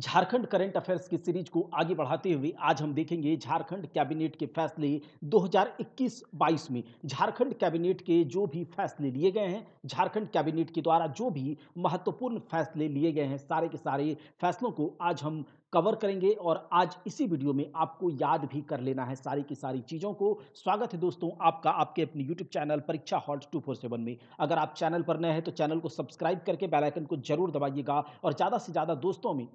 Jharkhand current affairs की series को आगे बढ़ाते हुए आज हम देखेंगे झारखंड कैबिनेट के फैसले 2021-22 में झारखंड कैबिनेट के जो भी फैसले लिए गए हैं झारखंड कैबिनेट के द्वारा जो भी महत्वपूर्ण फैसले लिए गए हैं सारे के सारे फैसलों को आज हम कवर करेंगे और आज इसी वीडियो में आपको याद भी कर लेना है सारी की सारी चीज़ों को स्वागत है दोस्तों आपका आपके अपने YouTube channel Pariksha hall two four seven में अगर आप चैनल पर नए हैं तो चैनल को सब्सक्राइब करके आइकन को जरूर दबाइएगा और ज़्यादा से ज़्यादा दोस्तों में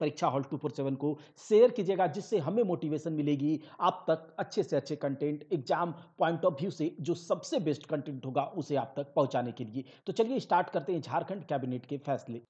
Pariksha hall two four seven को शेयर कीजिएगा जिससे हमें मोटिवेशन मिलेगी आप तक अच्छे से अच्छे content exam point of view से जो सबसे बेस्ट कंटेंट होगा उसे आप तक पहुंचाने के लिए तो चलिए स्टार्ट करते हैं झारखंड कैबिनेट के फैसले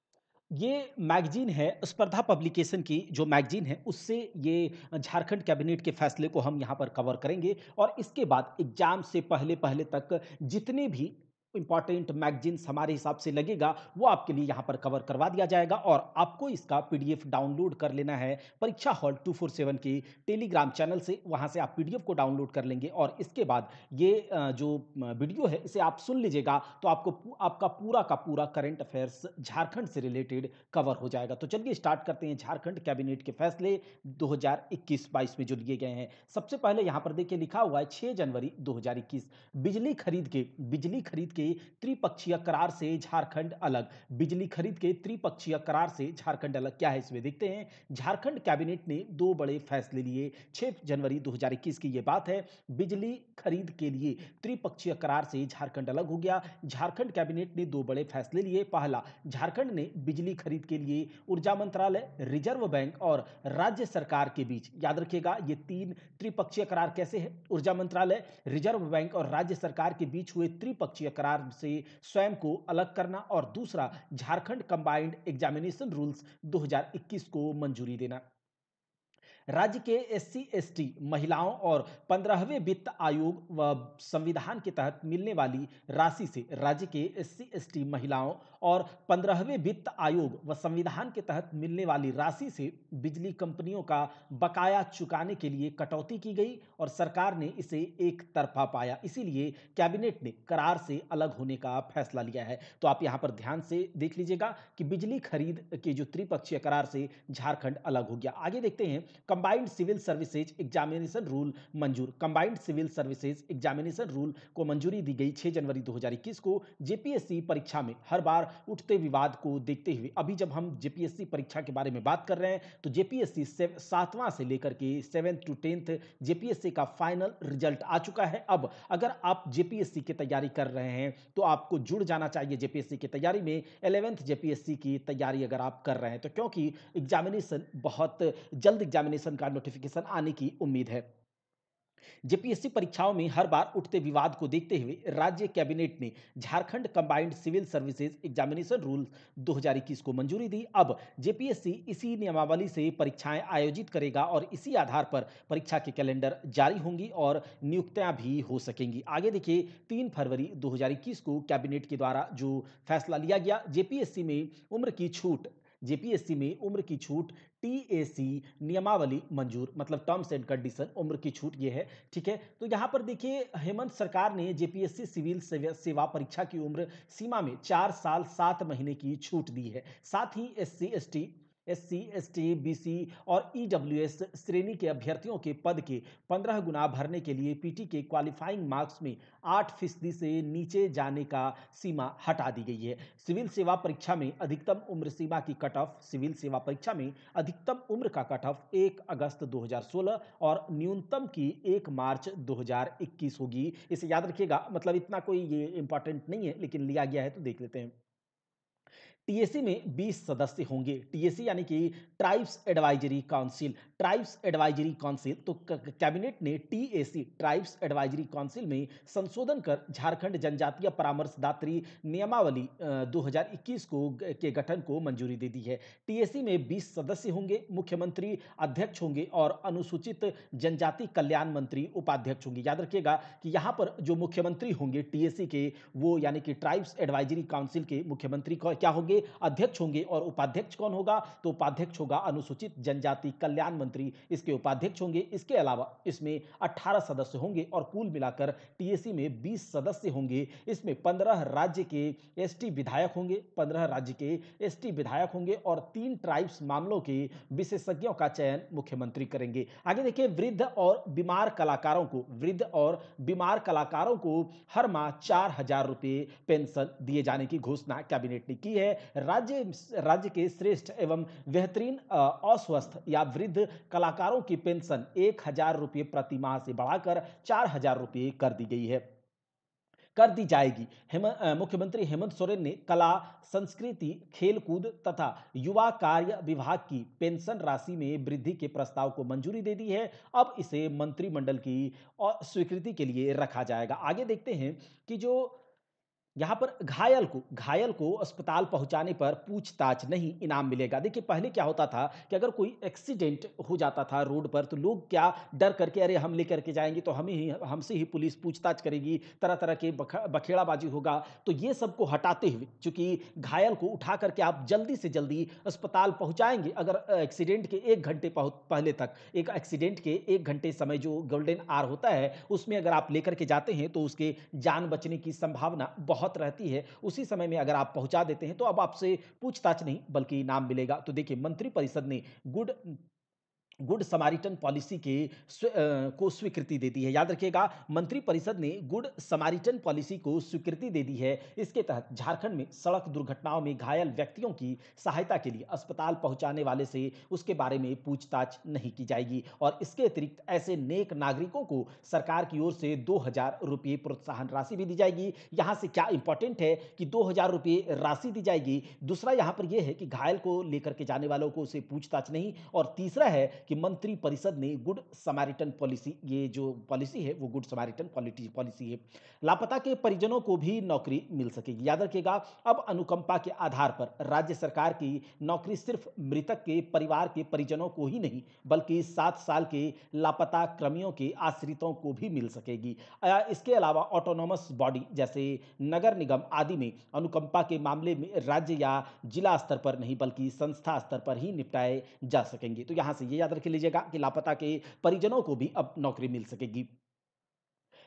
ये मैगजीन है स्पर्धा पब्लिकेशन की जो मैगजीन है उससे ये झारखंड कैबिनेट के फैसले को हम यहाँ पर कवर करेंगे और इसके बाद एग्जाम से पहले पहले तक जितने भी इंपॉर्टेंट मैगजीन्स हमारे हिसाब से लगेगा वो आपके लिए यहाँ पर कवर करवा दिया जाएगा और आपको इसका पीडीएफ डाउनलोड कर लेना है परीक्षा हॉल 247 के टेलीग्राम चैनल से वहाँ से आप पीडीएफ को डाउनलोड कर लेंगे और इसके बाद ये जो वीडियो है इसे आप सुन लीजिएगा तो आपको आपका पूरा का पूरा करेंट अफेयर्स झारखंड से रिलेटेड कवर हो जाएगा तो चलिए स्टार्ट करते हैं झारखंड कैबिनेट के फैसले दो हजार में जो लिए गए हैं सबसे पहले यहाँ पर देखिए लिखा हुआ है छः जनवरी दो बिजली खरीद के बिजली खरीद के त्रिपक्षीय करार से झारखंड अलग बिजली खरीद के त्रिपक्षीय करार से झारखंड अलग क्या है इसमें देखते हैं झारखंड कैबिनेट ने दो बड़े फैसले लिए 6 जनवरी 2021 की यह बात है बिजली खरीद के लिए त्रिपक्षीय करार से झारखंड अलग हो गया झारखंड कैबिनेट ने दो बड़े फैसले लिए पहला झारखंड ने बिजली खरीद के लिए ऊर्जा मंत्रालय रिजर्व बैंक और राज्य सरकार के बीच याद रखिएगा ये तीन त्रिपक्षीय करार कैसे है ऊर्जा मंत्रालय रिजर्व बैंक और राज्य सरकार के बीच हुए त्रिपक्षीय करार प्रारंभ से स्वयं को अलग करना और दूसरा झारखंड कंबाइंड एग्जामिनेशन रूल्स 2021 को मंजूरी देना राज्य के एस सी महिलाओं और पंद्रहवें वित्त आयोग व संविधान के तहत मिलने वाली राशि से राज्य के एस सी महिलाओं और पंद्रहवें वित्त आयोग व संविधान के तहत मिलने वाली राशि से बिजली कंपनियों का बकाया चुकाने के लिए कटौती की गई और सरकार ने इसे एक तरफा पाया इसीलिए कैबिनेट ने करार से अलग होने का फैसला लिया है तो आप यहां पर ध्यान से देख लीजिएगा कि बिजली खरीद के जो त्रिपक्षीय करार से झारखंड अलग हो गया आगे देखते हैं combined civil services examination rule मंजूर combined civil services examination rule को मंजूरी दी गई 6 जनवरी 2021 को जेपीएससी परीक्षा में हर बार उठते विवाद को देखते हुए अभी जब हम जेपीएससी परीक्षा के बारे में बात कर रहे हैं तो जेपीएससी सातवां से लेकर के सेवेंथ टू टेंथ जेपीएससी का फाइनल रिजल्ट आ चुका है अब अगर आप जेपीएससी की तैयारी कर रहे हैं तो आपको जुड़ जाना चाहिए जेपीएससी की तैयारी में एलेवेंथ जेपीएससी की तैयारी अगर आप कर रहे हैं तो क्योंकि एग्जामिनेशन बहुत जल्द एग्जामिनेशन एडमिशन का नोटिफिकेशन आने की उम्मीद है जेपीएससी परीक्षाओं में हर बार उठते विवाद को देखते हुए राज्य कैबिनेट ने Jharkhand combined civil services examination rule 2021 को मंजूरी दी अब जेपीएससी इसी नियमावली से परीक्षाएं आयोजित करेगा और इसी आधार पर परीक्षा के कैलेंडर जारी होंगी और नियुक्तियां भी हो सकेंगी आगे देखिए तीन फरवरी दो को कैबिनेट के द्वारा जो फैसला लिया गया जेपीएससी में उम्र की छूट जेपीएससी में उम्र की छूट टीएसी नियमावली मंजूर मतलब टर्म्स एंड कंडीशन उम्र की छूट ये है ठीक है तो यहाँ पर देखिए हेमंत सरकार ने जेपीएससी सिविल सेवा परीक्षा की उम्र सीमा में चार साल सात महीने की छूट दी है साथ ही S C SC ST BC और ईडब्ल्यूएस श्रेणी के अभ्यर्थियों के पद के पंद्रह गुना भरने के लिए पीटी के क्वालिफाइंग मार्क्स में आठ फीसदी से नीचे जाने का सीमा हटा दी गई है सिविल सेवा परीक्षा में अधिकतम उम्र सीमा की कट ऑफ सिविल सेवा परीक्षा में अधिकतम उम्र का कट ऑफ एक अगस्त 2016 और न्यूनतम की एक मार्च 2021 होगी इसे याद रखिएगा मतलब इतना कोई ये इंपॉर्टेंट नहीं है लेकिन लिया गया है तो देख लेते हैं टीएसी में 20 सदस्य होंगे टीएसी यानी कि tribes advisory council tribes advisory council तो कैबिनेट ने टीएसी ट्राइब्स एडवाइजरी काउंसिल में संशोधन कर झारखंड जनजातीय परामर्शदात्री नियमावली 2021 को के गठन को मंजूरी दे दी है टीएसी में 20 सदस्य होंगे मुख्यमंत्री अध्यक्ष होंगे और अनुसूचित जनजाति कल्याण मंत्री उपाध्यक्ष होंगे याद रखिएगा कि यहाँ पर जो मुख्यमंत्री होंगे टीएसी के वो यानी कि ट्राइब्स एडवाइजरी काउंसिल के मुख्यमंत्री क्या होंगे अध्यक्ष होंगे और उपाध्यक्ष कौन होगा तो उपाध्यक्ष होगा अनुसूचित जनजाति कल्याण मंत्री इसके उपाध्यक्ष होंगे इसके अलावा इसमें अट्ठारह सदस्य होंगे और कुल मिलाकर टीएसी में बीस सदस्य होंगे इसमें पंद्रह राज्य के एसटी विधायक होंगे पंद्रह राज्य के एसटी विधायक होंगे और तीन ट्राइब्स मामलों के विशेषज्ञों का चयन मुख्यमंत्री करेंगे आगे देखिए वृद्ध और बीमार कलाकारों को वृद्ध और बीमार कलाकारों को हर माह चार हजार रुपये पेंशन दिए जाने की घोषणा कैबिनेट ने की है राज्य राज्य के श्रेष्ठ एवं बेहतरीन अस्वस्थ या वृद्ध कलाकारों की पेंशन एक हजार रुपये प्रति माह से बढ़ाकर चार हजार रुपये कर दी गई है कर दी जाएगी हेम, मुख्यमंत्री हेमंत सोरेन ने कला संस्कृति खेलकूद तथा युवा कार्य विभाग की पेंशन राशि में वृद्धि के प्रस्ताव को मंजूरी दे दी है अब इसे मंत्रिमंडल की स्वीकृति के लिए रखा जाएगा आगे देखते हैं कि जो यहाँ पर घायल को घायल को अस्पताल पहुँचाने पर पूछताछ नहीं इनाम मिलेगा देखिए पहले क्या होता था कि अगर कोई एक्सीडेंट हो जाता था रोड पर तो लोग क्या डर करके अरे हम लेकर के जाएंगे तो हमें ही हमसे ही पुलिस पूछताछ करेगी तरह तरह के बखेड़ाबाजी होगा तो ये सबको हटाते हुए चूँकि घायल को उठा करके आप जल्दी से जल्दी अस्पताल पहुँचाएंगे अगर एक्सीडेंट के एक घंटे पहले तक एक एक्सीडेंट के एक घंटे समय जो गोल्डन आर होता है उसमें अगर आप लेकर के जाते हैं तो उसके जान बचने की संभावना बहुत बहुत रहती है उसी समय में अगर आप पहुंचा देते हैं तो अब आपसे पूछताछ नहीं बल्कि नाम मिलेगा तो देखिए मंत्री परिषद ने गुड गुड समारिटन पॉलिसी के स्व, आ, को स्वीकृति दे दी है याद रखिएगा मंत्रिपरिषद ने गुड समारिटन पॉलिसी को स्वीकृति दे दी है इसके तहत झारखंड में सड़क दुर्घटनाओं में घायल व्यक्तियों की सहायता के लिए अस्पताल पहुंचाने वाले से उसके बारे में पूछताछ नहीं की जाएगी और इसके अतिरिक्त ऐसे नेक नागरिकों को सरकार की ओर से दो हजार रुपये प्रोत्साहन राशि भी दी जाएगी यहाँ से क्या इंपॉर्टेंट है कि दो हजार रुपये राशि दी जाएगी दूसरा यहाँ पर यह है कि घायल को लेकर के जाने वालों को उसे पूछताछ नहीं और तीसरा है कि मंत्री परिषद ने गुड समारिटन पॉलिसी ये जो पॉलिसी है वो गुड समारिटन पॉलिसी है लापता के परिजनों को भी नौकरी मिल सकेगी याद रखिएगा अब अनुकंपा के आधार पर राज्य सरकार की नौकरी सिर्फ मृतक के परिवार के परिजनों को ही नहीं बल्कि सात साल के लापता क्रमियों के आश्रितों को भी मिल सकेगी इसके अलावा ऑटोनोमस बॉडी जैसे नगर निगम आदि में अनुकंपा के मामले में राज्य या जिला स्तर पर नहीं बल्कि संस्था स्तर पर ही निपटाए जा सकेंगे तो यहां से ये याद रख लीजिएगा कि लापता के परिजनों को भी अब नौकरी मिल सकेगी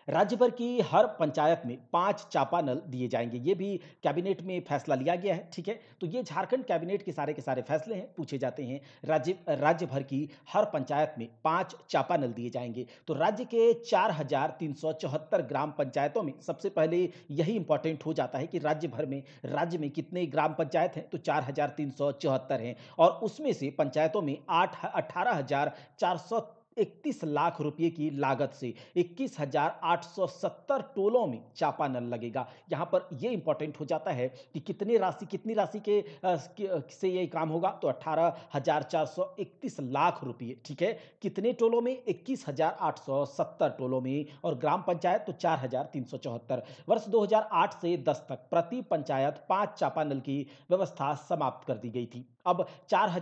राज्य भर की हर पंचायत में पांच चापानल दिए जाएंगे ये भी कैबिनेट में फैसला लिया गया है ठीक है तो ये झारखंड कैबिनेट के सारे के सारे फैसले हैं पूछे जाते हैं राज्य राज्य भर की हर पंचायत में पांच चापानल दिए जाएंगे तो राज्य के चार ग्राम पंचायतों में सबसे पहले यही इंपॉर्टेंट हो जाता है कि राज्य भर में राज्य में कितने ग्राम पंचायत हैं तो चार हैं और उसमें से पंचायतों में आठ अठारह इकतीस लाख रुपए की लागत से इक्कीस हजार आठ सौ सत्तर टोलों में चापा नल लगेगा यहाँ पर ये इंपॉर्टेंट हो जाता है कि कितने राशि कितनी राशि के से ये काम होगा तो अठारह हजार चार सौ इकतीस लाख रुपए ठीक है कितने टोलों में इक्कीस हजार आठ सौ सत्तर टोलों में और ग्राम पंचायत तो चार हजार तीन सौ चौहत्तर वर्ष दो हजार आठ से दस तक प्रति पंचायत पांच चापा नल की व्यवस्था समाप्त कर दी गई थी अब चार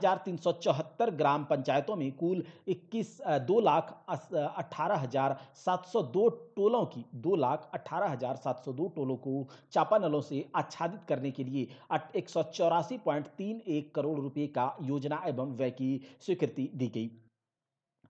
ग्राम पंचायतों में कुल 21 दो लाख अठारह हजार सात सौ दो टोलों की दो लाख अठारह हजार सात सौ दो टोलों को चापानलों से आच्छादित करने के लिए एक सौ चौरासी पॉइंट तीन एक करोड़ रुपए का योजना एवं व्यय की स्वीकृति दी गई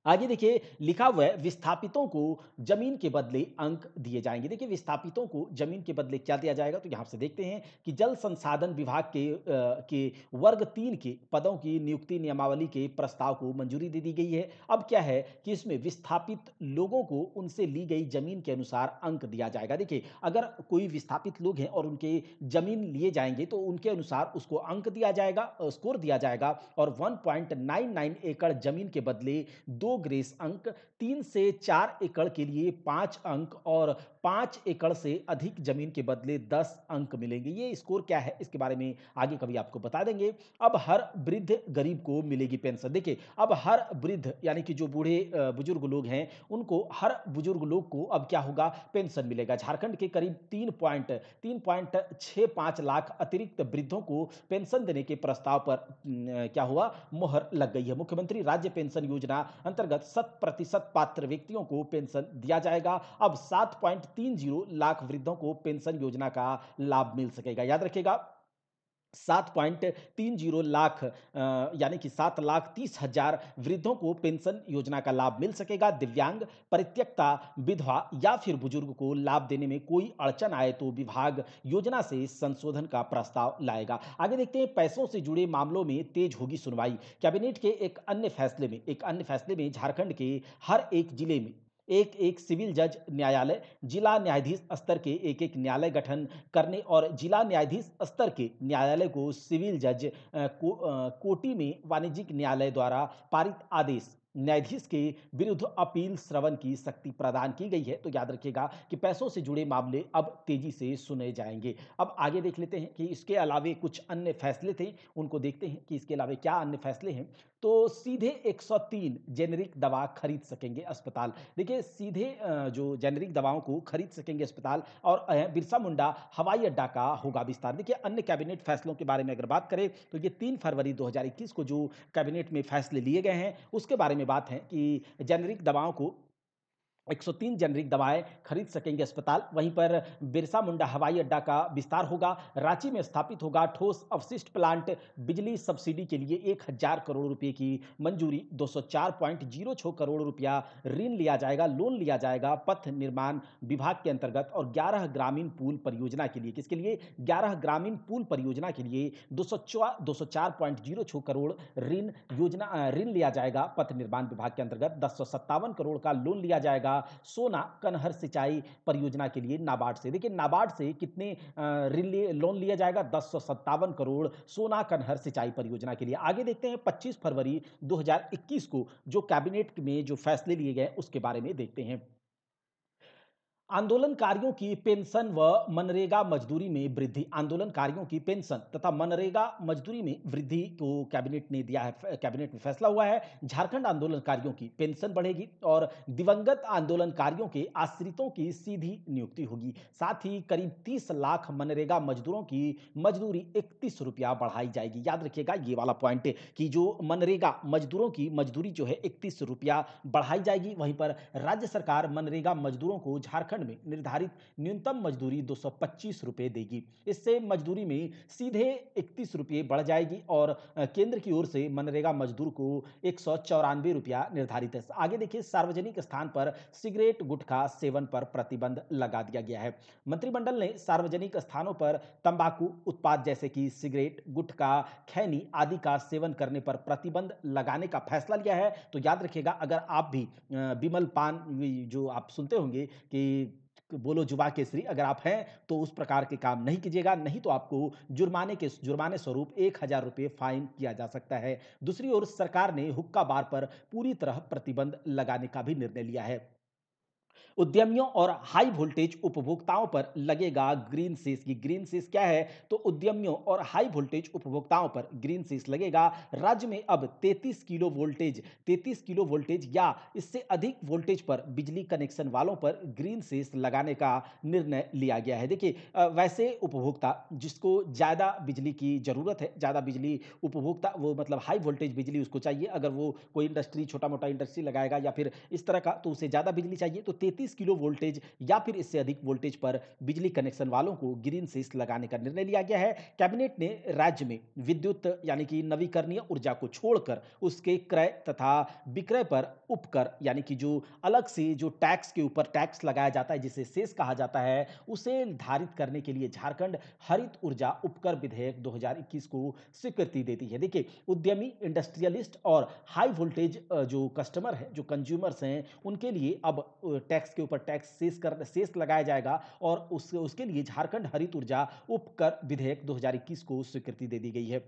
आगे देखिए लिखा हुआ है विस्थापितों को जमीन के बदले अंक दिए जाएंगे देखिए विस्थापितों को जमीन के बदले क्या दिया जाएगा तो यहाँ से देखते हैं कि जल संसाधन विभाग के आ, के वर्ग तीन के पदों की नियुक्ति नियमावली के प्रस्ताव को मंजूरी दे दी गई है अब क्या है कि इसमें विस्थापित लोगों को उनसे ली गई जमीन के अनुसार अंक दिया जाएगा देखिए अगर कोई विस्थापित लोग हैं और उनके जमीन लिए जाएंगे तो उनके अनुसार उसको अंक दिया जाएगा स्कोर दिया जाएगा और वन एकड़ जमीन के बदले दो ग्रेस अंक तीन से चार एकड़ के लिए पांच अंक और पाँच एकड़ से अधिक जमीन के बदले दस अंक मिलेंगे ये स्कोर क्या है इसके बारे में आगे कभी आपको बता देंगे अब हर वृद्ध गरीब को मिलेगी पेंशन देखिए अब हर वृद्ध यानी कि जो बूढ़े बुजुर्ग लोग हैं उनको हर बुजुर्ग लोग को अब क्या होगा पेंशन मिलेगा झारखंड के करीब तीन पॉइंट तीन पॉइंट छः पाँच लाख अतिरिक्त वृद्धों को पेंशन देने के प्रस्ताव पर क्या हुआ मोहर लग गई है मुख्यमंत्री राज्य पेंशन योजना अंतर्गत शत प्रतिशत पात्र व्यक्तियों को पेंशन दिया जाएगा अब सात पॉइंट तीन जीरो लाख वृद्धों को पेंशन योजना का लाभ मिल सकेगा याद रखिएगा सात पॉइंट तीन जीरो लाख यानी कि सात लाख तीस हजार वृद्धों को पेंशन योजना का लाभ मिल सकेगा दिव्यांग परित्यक्ता विधवा या फिर बुजुर्ग को लाभ देने में कोई अड़चन आए तो विभाग योजना से संशोधन का प्रस्ताव लाएगा आगे देखते हैं पैसों से जुड़े मामलों में तेज होगी सुनवाई कैबिनेट के एक अन्य फैसले में एक अन्य फैसले में झारखंड के हर एक जिले में एक एक सिविल जज न्यायालय जिला न्यायाधीश स्तर के एक एक न्यायालय गठन करने और जिला न्यायाधीश स्तर के न्यायालय को सिविल जज को, कोटी में वाणिज्यिक न्यायालय द्वारा पारित आदेश न्यायाधीश के विरुद्ध अपील श्रवण की शक्ति प्रदान की गई है तो याद रखिएगा कि पैसों से जुड़े मामले अब तेजी से सुने जाएंगे अब आगे देख लेते हैं कि इसके अलावे कुछ अन्य फैसले थे उनको देखते हैं कि इसके अलावे क्या अन्य फैसले हैं तो सीधे 103 जेनरिक दवा खरीद सकेंगे अस्पताल देखिए सीधे जो जेनरिक दवाओं को खरीद सकेंगे अस्पताल और बिरसा मुंडा हवाई अड्डा का होगा विस्तार देखिए अन्य कैबिनेट फैसलों के बारे में अगर बात करें तो ये तीन फरवरी 2021 को जो कैबिनेट में फैसले लिए गए हैं उसके बारे में बात है कि जेनरिक दवाओं को 103 जेनरिक दवाएं खरीद सकेंगे अस्पताल वहीं पर बिरसा मुंडा हवाई अड्डा का विस्तार होगा रांची में स्थापित होगा ठोस अवशिष्ट प्लांट बिजली सब्सिडी के लिए एक हजार करोड़ रुपए की मंजूरी 204.06 करोड़ रुपया ऋण लिया जाएगा लोन लिया जाएगा पथ निर्माण विभाग के अंतर्गत और ग्यारह ग्रामीण पुल परियोजना के लिए किसके लिए ग्यारह ग्रामीण पुल परियोजना के लिए दो सौ करोड़ ऋण योजना ऋण लिया जाएगा पथ निर्माण विभाग के अंतर्गत दस करोड़ का लोन लिया जाएगा सोना कनहर सिंचाई परियोजना के लिए नाबार्ड से देखिए नाबार्ड से कितने लोन लिया जाएगा दस करोड़ सोना कनहर सिंचाई परियोजना के लिए आगे देखते हैं 25 फरवरी 2021 को जो कैबिनेट में जो फैसले लिए गए उसके बारे में देखते हैं आंदोलनकारियों की पेंशन व मनरेगा मजदूरी में वृद्धि आंदोलनकारियों की पेंशन तथा मनरेगा मजदूरी में वृद्धि को कैबिनेट ने दिया है कैबिनेट में फैसला हुआ है झारखंड आंदोलनकारियों की पेंशन बढ़ेगी और दिवंगत आंदोलनकारियों के आश्रितों की सीधी नियुक्ति होगी साथ ही करीब तीस लाख मनरेगा मजदूरों की मजदूरी इकतीस रुपया बढ़ाई जाएगी याद रखिएगा ये वाला पॉइंट कि जो मनरेगा मजदूरों की मजदूरी जो है इकतीस रुपया बढ़ाई जाएगी वहीं पर राज्य सरकार मनरेगा मजदूरों को झारखंड उत्तराखंड में निर्धारित न्यूनतम मजदूरी दो सौ देगी इससे मजदूरी में सीधे इकतीस रुपये बढ़ जाएगी और केंद्र की ओर से मनरेगा मजदूर को एक रुपया निर्धारित है आगे देखिए सार्वजनिक स्थान पर सिगरेट गुटखा सेवन पर प्रतिबंध लगा दिया गया है मंत्रिमंडल ने सार्वजनिक स्थानों पर तंबाकू उत्पाद जैसे कि सिगरेट गुटखा खैनी आदि का सेवन करने पर प्रतिबंध लगाने का फैसला लिया है तो याद रखिएगा अगर आप भी बिमल पान जो आप सुनते होंगे कि बोलो जुबा श्री अगर आप हैं तो उस प्रकार के काम नहीं कीजिएगा नहीं तो आपको जुर्माने के जुर्माने स्वरूप एक हज़ार रुपये फाइन किया जा सकता है दूसरी ओर सरकार ने हुक्का बार पर पूरी तरह प्रतिबंध लगाने का भी निर्णय लिया है उद्यमियों और हाई वोल्टेज उपभोक्ताओं पर लगेगा ग्रीन सेस की ग्रीन सेस क्या है तो उद्यमियों और हाई वोल्टेज उपभोक्ताओं पर ग्रीन सेस लगेगा राज्य में अब 33 किलो वोल्टेज 33 किलो वोल्टेज या इससे अधिक वोल्टेज पर बिजली कनेक्शन वालों पर ग्रीन सेस लगाने का निर्णय लिया गया है देखिए वैसे उपभोक्ता जिसको ज़्यादा बिजली की ज़रूरत है ज़्यादा बिजली उपभोक्ता वो मतलब हाई वोल्टेज बिजली उसको चाहिए अगर वो कोई इंडस्ट्री छोटा मोटा इंडस्ट्री लगाएगा या फिर इस तरह का तो उसे ज़्यादा बिजली चाहिए तो तैतीस तैंतीस किलो वोल्टेज या फिर इससे अधिक वोल्टेज पर बिजली कनेक्शन वालों को ग्रीन सीस लगाने का निर्णय लिया गया है कैबिनेट ने राज्य में विद्युत यानी कि नवीकरणीय ऊर्जा को छोड़कर उसके क्रय तथा विक्रय पर उपकर यानी कि जो अलग से जो टैक्स के ऊपर टैक्स लगाया जाता है जिसे सेस कहा जाता है उसे धारित करने के लिए झारखंड हरित ऊर्जा उपकर विधेयक 2021 को स्वीकृति देती है देखिए उद्यमी इंडस्ट्रियलिस्ट और हाई वोल्टेज जो कस्टमर है जो कंज्यूमर्स हैं उनके लिए अब टैक्स टैक्स के ऊपर टैक्स सेस कर सेस लगाया जाएगा और उस, उसके लिए झारखंड हरित ऊर्जा उपकर विधेयक 2021 को स्वीकृति दे दी गई है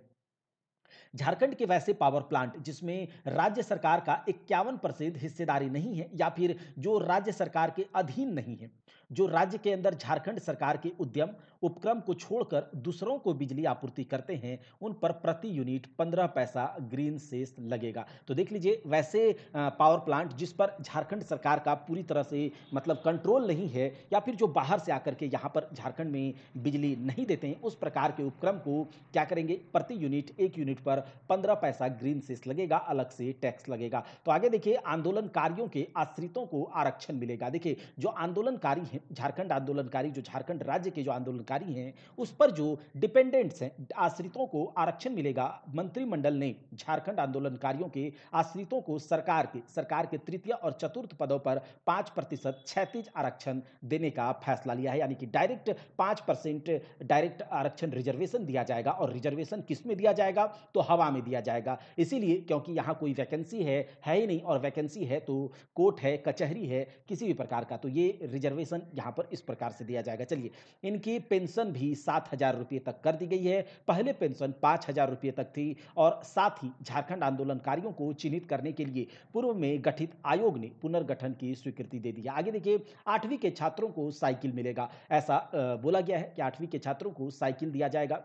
झारखंड के वैसे पावर प्लांट जिसमें राज्य सरकार का इक्यावन परसेंट हिस्सेदारी नहीं है या फिर जो राज्य सरकार के अधीन नहीं है जो राज्य के अंदर झारखंड सरकार के उद्यम उपक्रम को छोड़कर दूसरों को बिजली आपूर्ति करते हैं उन पर प्रति यूनिट पंद्रह पैसा ग्रीन सेस लगेगा तो देख लीजिए वैसे पावर प्लांट जिस पर झारखंड सरकार का पूरी तरह से मतलब कंट्रोल नहीं है या फिर जो बाहर से आकर के यहाँ पर झारखंड में बिजली नहीं देते हैं उस प्रकार के उपक्रम को क्या करेंगे प्रति यूनिट एक यूनिट पर पंद्रह पैसा ग्रीन सेस लगेगा अलग से टैक्स लगेगा तो आगे देखिए आंदोलनकारियों के आश्रितों को आरक्षण मिलेगा देखिए जो आंदोलनकारी हैं झारखंड आंदोलनकारी जो झारखंड राज्य के जो आंदोलनकारी हैं उस पर जो डिपेंडेंट्स हैं आश्रितों को आरक्षण मिलेगा मंत्रिमंडल ने झारखंड आंदोलनकारियों के आश्रितों को सरकार के सरकार के तृतीय और चतुर्थ पदों पर पाँच प्रतिशत क्षैतिज आरक्षण देने का फैसला लिया है यानी कि डायरेक्ट पाँच परसेंट डायरेक्ट आरक्षण रिजर्वेशन दिया जाएगा और रिजर्वेशन किस में दिया जाएगा तो हवा में दिया जाएगा इसीलिए क्योंकि यहाँ कोई वैकेंसी है है ही नहीं और वैकेंसी है तो कोर्ट है कचहरी है किसी भी प्रकार का तो ये रिजर्वेशन यहाँ पर इस प्रकार से दिया जाएगा चलिए इनकी पेंशन भी सात हजार रुपये तक कर दी गई है पहले पेंशन पाँच हजार रुपये तक थी और साथ ही झारखंड आंदोलनकारियों को चिन्हित करने के लिए पूर्व में गठित आयोग ने पुनर्गठन की स्वीकृति दे दी आगे देखिए आठवीं के छात्रों को साइकिल मिलेगा ऐसा बोला गया है कि आठवीं के छात्रों को साइकिल दिया जाएगा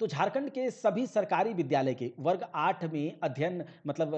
तो झारखंड के सभी सरकारी विद्यालय के वर्ग आठ में अध्ययन मतलब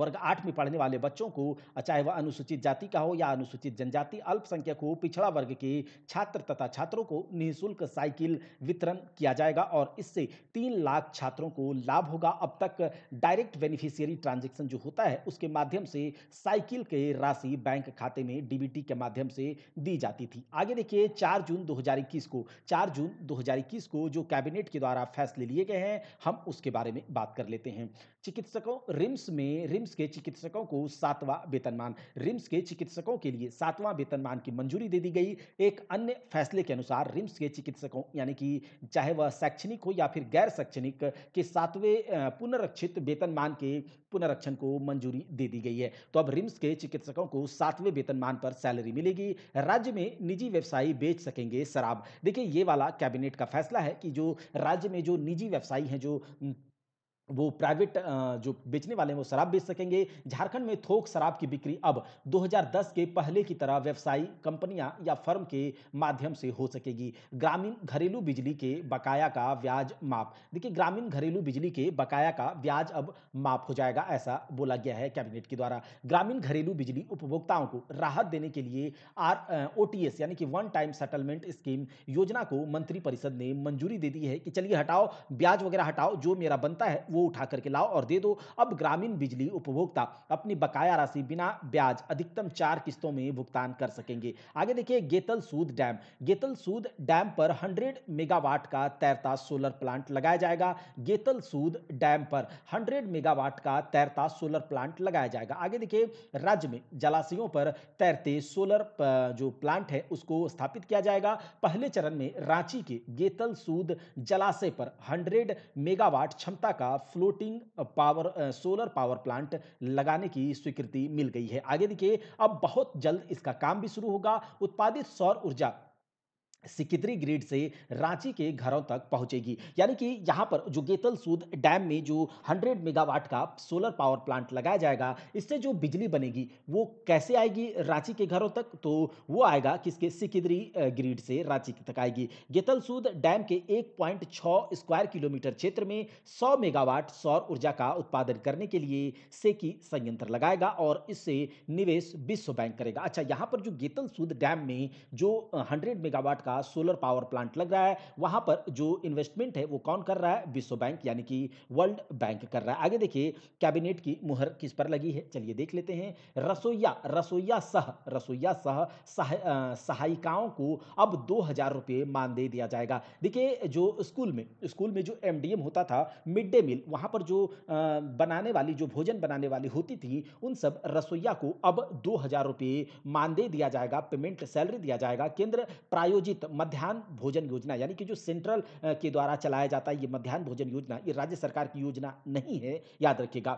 वर्ग आठ में पढ़ने वाले बच्चों को चाहे वह अनुसूचित जाति का हो या अनुसूचित जनजाति अल्पसंख्यक हो पिछड़ा वर्ग के छात्र तथा छात्रों को निःशुल्क साइकिल वितरण किया जाएगा और इससे तीन लाख छात्रों को लाभ होगा अब तक डायरेक्ट बेनिफिशियरी ट्रांजेक्शन जो होता है उसके माध्यम से साइकिल के राशि बैंक खाते में डीबीटी के माध्यम से दी जाती थी आगे देखिए चार जून दो को चार जून दो को जो कैबिनेट के द्वारा फैसले लिए गए हैं हम उसके बारे में बात कर लेते हैं चिकित्सकों रिम्स में रिम्स के चिकित्सकों को सातवां वेतनमान रिम्स के चिकित्सकों के लिए सातवां वेतनमान की मंजूरी दे दी गई एक अन्य फैसले के अनुसार रिम्स के चिकित्सकों यानी कि चाहे वह शैक्षणिक हो या फिर गैर शैक्षणिक के सातवें पुनरक्षित वेतनमान के पुनरक्षण को मंजूरी दे दी गई है तो अब रिम्स के चिकित्सकों को सातवें वेतनमान पर सैलरी मिलेगी राज्य में निजी व्यवसायी बेच सकेंगे शराब देखिए ये वाला कैबिनेट का फैसला है कि जो राज्य में जो निजी व्यवसायी हैं जो वो प्राइवेट जो बेचने वाले हैं वो शराब बेच सकेंगे झारखंड में थोक शराब की बिक्री अब 2010 के पहले की तरह व्यवसायी कंपनियां या फर्म के माध्यम से हो सकेगी ग्रामीण घरेलू बिजली के बकाया का ब्याज माप देखिए ग्रामीण घरेलू बिजली के बकाया का ब्याज अब माप हो जाएगा ऐसा बोला गया है कैबिनेट के द्वारा ग्रामीण घरेलू बिजली उपभोक्ताओं को राहत देने के लिए आर ओ यानी कि वन टाइम सेटलमेंट स्कीम योजना को मंत्रिपरिषद ने मंजूरी दे दी है कि चलिए हटाओ ब्याज वगैरह हटाओ जो मेरा बनता है वो उठा करके लाओ और दे दो अब ग्रामीण बिजली उपभोक्ता अपनी बकाया राशि बिना ब्याज अधिकतम चार किस्तों में भुगतान कर सकेंगे आगे देखिए गेतल सूद डैम गेतल सूद डैम पर 100 मेगावाट का तैरता सोलर प्लांट लगाया जाएगा गेतल सूद डैम पर 100 मेगावाट का तैरता सोलर प्लांट लगाया जाएगा आगे देखिए राज्य में जलाशयों पर तैरते सोलर जो प्लांट है उसको स्थापित किया जाएगा पहले चरण में रांची के गेतल सूद जलाशय पर 100 मेगावाट क्षमता का floating power solar power plant लगाने की स्वीकृति मिल गई है आगे देखिए अब बहुत जल्द इसका काम भी शुरू होगा उत्पादित सौर ऊर्जा सिकिदरी ग्रिड से रांची के घरों तक पहुंचेगी यानी कि यहाँ पर जो गेतल सूद डैम में जो 100 मेगावाट का सोलर पावर प्लांट लगाया जाएगा इससे जो बिजली बनेगी वो कैसे आएगी रांची के घरों तक तो वो आएगा किसके सिकिदरी ग्रिड से रांची तक आएगी गेतल सूद डैम के 1.6 स्क्वायर किलोमीटर क्षेत्र में 100 मेगावाट सौर ऊर्जा का उत्पादन करने के लिए सेकी संयंत्र लगाएगा और इससे निवेश विश्व बैंक करेगा अच्छा यहाँ पर जो गेतल सूद डैम में जो हंड्रेड मेगावाट का का सोलर पावर प्लांट लग रहा है वहां पर जो इन्वेस्टमेंट है वो कौन कर रहा है विश्व बैंक यानी कि वर्ल्ड बैंक कर रहा है आगे देखिए कैबिनेट की मुहर किस पर लगी है चलिए देख लेते हैं रसोईया रसोईया सह रसोईया सह सहायिकाओं को अब दो हजार रुपये मानदेय दिया जाएगा देखिए जो स्कूल में स्कूल में जो एमडीएम होता था मिड डे मील वहां पर जो बनाने वाली जो भोजन बनाने वाली होती थी उन सब रसोईया को अब दो हजार रुपये मानदेय दिया जाएगा पेमेंट सैलरी दिया जाएगा केंद्र प्रायोजित तो मध्यान्ह भोजन योजना यानी कि जो सेंट्रल के द्वारा चलाया जाता है ये मध्यान्ह भोजन योजना ये राज्य सरकार की योजना नहीं है याद रखिएगा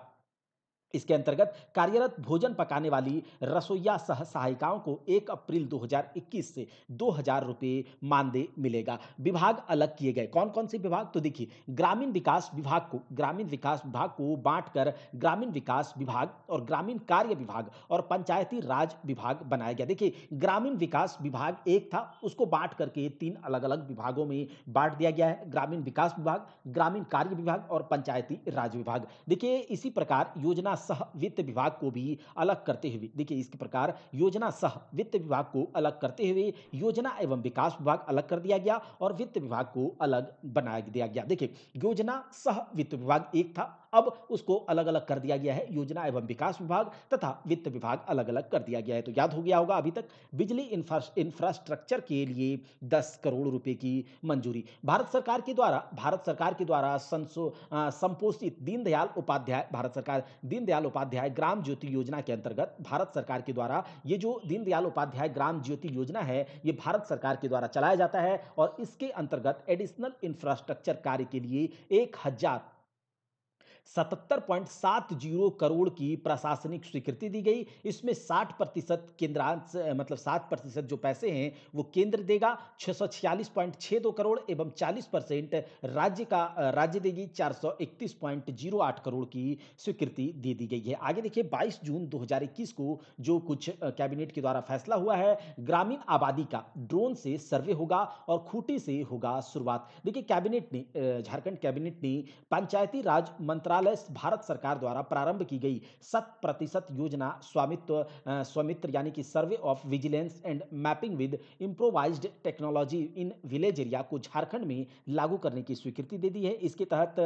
इसके अंतर्गत कार्यरत भोजन पकाने वाली रसोईया सह सहायिकाओं को 1 अप्रैल 2021 से दो हजार रुपये मानदेय मिलेगा विभाग अलग किए गए कौन कौन से विभाग तो देखिए ग्रामीण विकास विभाग को ग्रामीण विकास विभाग को बांटकर ग्रामीण विकास विभाग और ग्रामीण कार्य विभाग और पंचायती राज विभाग बनाया गया देखिए ग्रामीण विकास विभाग एक था उसको बांट करके तीन अलग अलग विभागों में बांट दिया गया है ग्रामीण विकास विभाग ग्रामीण कार्य विभाग और पंचायती राज विभाग देखिए इसी प्रकार योजना सह वित्त विभाग को भी अलग करते हुए देखिए इस प्रकार योजना सह वित्त विभाग को अलग करते हुए योजना एवं विकास विभाग अलग कर दिया गया और वित्त विभाग को अलग बना दिया गया देखिए योजना सह वित्त विभाग एक था अब उसको अलग अलग कर दिया गया है योजना एवं विकास विभाग तथा वित्त विभाग अलग अलग कर दिया गया है तो याद हो गया होगा अभी तक बिजली इंफ्रास्ट्रक्चर के लिए दस करोड़ रुपए की मंजूरी भारत सरकार के द्वारा भारत सरकार के द्वारा संपोषित दीनदयाल उपाध्याय भारत सरकार दीनदयाल उपाध्याय ग्राम ज्योति योजना के अंतर्गत भारत सरकार के द्वारा ये जो दीनदयाल उपाध्याय ग्राम ज्योति योजना है ये भारत सरकार के द्वारा चलाया जाता है और इसके अंतर्गत एडिशनल इंफ्रास्ट्रक्चर कार्य के लिए एक हजार सतहत्तर करोड़ की प्रशासनिक स्वीकृति दी गई इसमें 60 प्रतिशत केंद्र मतलब 7 प्रतिशत जो पैसे हैं वो केंद्र देगा दो करोड़ एवं 40 परसेंट राज्य का राज्य देगी चार करोड़ की स्वीकृति दे दी गई है आगे देखिए 22 जून 2021 को जो कुछ कैबिनेट के द्वारा फैसला हुआ है ग्रामीण आबादी का ड्रोन से सर्वे होगा और खूटी से होगा शुरुआत देखिए कैबिनेट ने झारखंड कैबिनेट ने पंचायती राज मंत्रालय मंत्रालय भारत सरकार द्वारा प्रारंभ की गई शत प्रतिशत योजना स्वामित्व स्वामित्व यानी कि survey of vigilance and mapping with improvise technology in village area को झारखंड में लागू करने की स्वीकृति दे दी है इसके तहत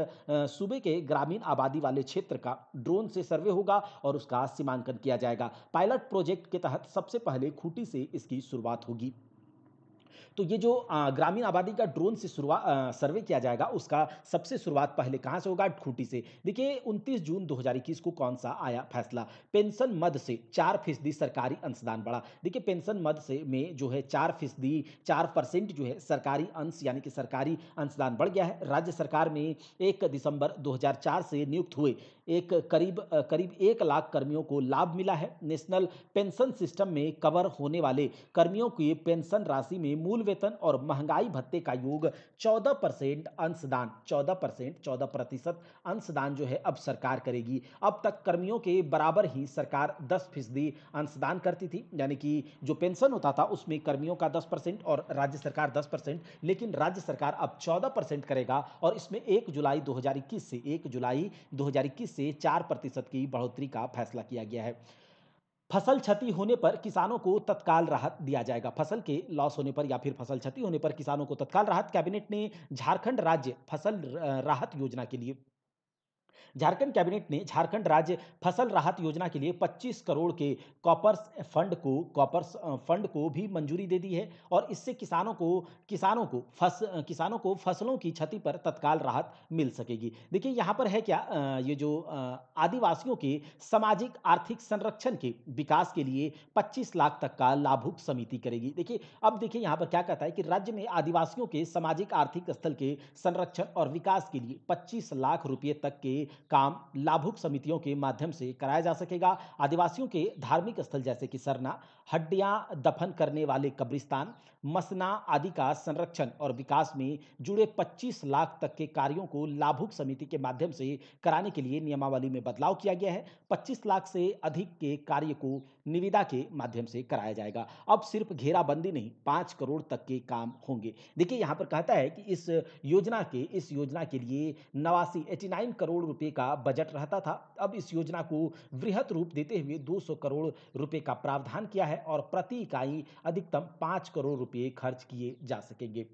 सूबे के ग्रामीण आबादी वाले क्षेत्र का ड्रोन से सर्वे होगा और उसका सीमांकन किया जाएगा पायलट प्रोजेक्ट के तहत सबसे पहले खूटी से इसकी शुरुआत होगी तो ये जो ग्रामीण आबादी का ड्रोन से शुरुआत सर्वे किया जाएगा उसका सबसे शुरुआत पहले कहाँ से होगा खूटी से देखिए उनतीस जून दो को कौन सा आया फैसला पेंशन मद से चार फीसदी सरकारी अंशदान बढ़ा देखिए पेंशन मद से में जो है चार फीसदी चार परसेंट जो है सरकारी अंश यानी कि सरकारी अंशदान बढ़ गया है राज्य सरकार में एक दिसंबर 2004 से नियुक्त हुए एक करीब करीब एक लाख कर्मियों को लाभ मिला है नेशनल पेंशन सिस्टम में कवर होने वाले कर्मियों की पेंशन राशि में मूल वेतन और महंगाई भत्ते का योग चौदह परसेंट अंशदान चौदह परसेंट चौदह प्रतिशत अंशदान जो है अब सरकार करेगी अब तक कर्मियों के बराबर ही सरकार दस फीसदी अंशदान करती थी यानी कि जो पेंशन होता था उसमें कर्मियों का दस परसेंट और राज्य सरकार दस परसेंट लेकिन राज्य सरकार अब चौदह परसेंट करेगा और इसमें एक जुलाई दो से एक जुलाई दो से से चार प्रतिशत की बढ़ोतरी का फैसला किया गया है फसल क्षति होने पर किसानों को तत्काल राहत दिया जाएगा फसल के लॉस होने पर या फिर फसल क्षति होने पर किसानों को तत्काल राहत कैबिनेट ने झारखंड राज्य फसल राहत योजना के लिए झारखंड कैबिनेट ने झारखंड राज्य फसल राहत योजना के लिए 25 करोड़ के कॉपर्स फंड को कॉपर्स फंड को भी मंजूरी दे दी है और इससे किसानों को किसानों को फस किसानों को फसलों की क्षति पर तत्काल राहत मिल सकेगी देखिए यहाँ पर है क्या ये जो आदिवासियों के सामाजिक आर्थिक संरक्षण के विकास के लिए पच्चीस लाख तक का लाभुक समिति करेगी देखिए अब देखिए यहाँ पर क्या कहता है कि राज्य में आदिवासियों के सामाजिक आर्थिक स्थल के संरक्षण और विकास के लिए 25 लाख रुपए तक के काम लाभुक समितियों के माध्यम से कराया जा सकेगा आदिवासियों के धार्मिक स्थल जैसे कि सरना हड्डियां दफन करने वाले कब्रिस्तान मसना आदि का संरक्षण और विकास में जुड़े 25 लाख तक के कार्यों को लाभुक समिति के माध्यम से कराने के लिए नियमावली में बदलाव किया गया है 25 लाख से अधिक के कार्य को निविदा के माध्यम से कराया जाएगा अब सिर्फ घेराबंदी नहीं पाँच करोड़ तक के काम होंगे देखिए यहाँ पर कहता है कि इस योजना के इस योजना के लिए नवासी एटी करोड़ रुपये का बजट रहता था अब इस योजना को वृहत रूप देते हुए दो करोड़ रुपये का प्रावधान किया है और प्रति इकाई अधिकतम पाँच करोड़ रुपये खर्च किए जा सकेंगे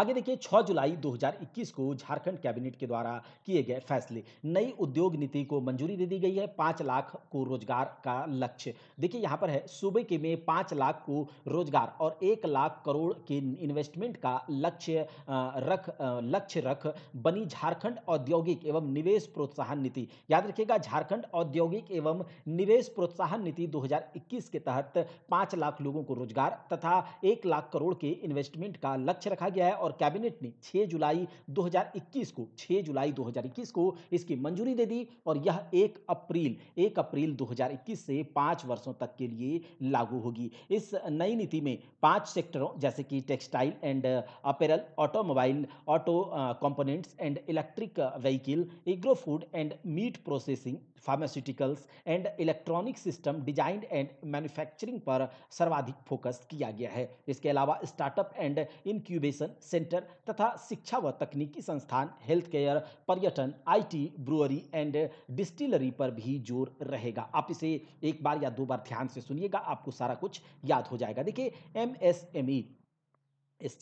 आगे देखिए 6 जुलाई 2021 को झारखंड कैबिनेट के द्वारा किए गए फैसले नई उद्योग नीति को मंजूरी दे दी गई है पाँच लाख को रोजगार का लक्ष्य देखिए यहाँ पर है सूबे के में पाँच लाख को रोजगार और एक लाख करोड़ के इन्वेस्टमेंट का लक्ष्य रख लक्ष्य रख बनी झारखंड औद्योगिक एवं निवेश प्रोत्साहन नीति याद रखिएगा झारखंड औद्योगिक एवं निवेश प्रोत्साहन नीति 2021 के तहत पाँच लाख लोगों को रोजगार तथा एक लाख करोड़ के इन्वेस्टमेंट का लक्ष्य रखा गया है और कैबिनेट ने 6 जुलाई 2021 को 6 जुलाई 2021 को इसकी मंजूरी दे दी और यह 1 अप्रैल 1 अप्रैल 2021 से पाँच वर्षों तक के लिए लागू होगी इस नई नीति में पाँच सेक्टरों जैसे कि textile and apparel automobile auto components and electric vehicle agro food and meat processing pharmaceuticals and electronic system design and manufacturing पर सर्वाधिक फोकस किया गया है इसके अलावा स्टार्टअप एंड इनक्यूबेशन सेंटर तथा शिक्षा व तकनीकी संस्थान हेल्थ केयर पर्यटन आईटी ब्रुअरी एंड डिस्टिलरी पर भी जोर रहेगा आप इसे एक बार या दो बार ध्यान से सुनिएगा आपको सारा कुछ याद हो जाएगा देखिए एम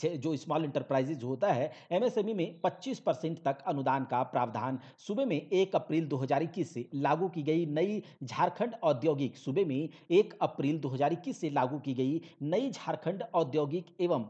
जो स्मॉल इंटरप्राइजेज होता है एमएसएमई e में 25 परसेंट तक अनुदान का प्रावधान सूबे में 1 अप्रैल 2021 से लागू की गई नई झारखंड औद्योगिक सूबे में 1 अप्रैल 2021 से लागू की गई नई झारखंड औद्योगिक एवं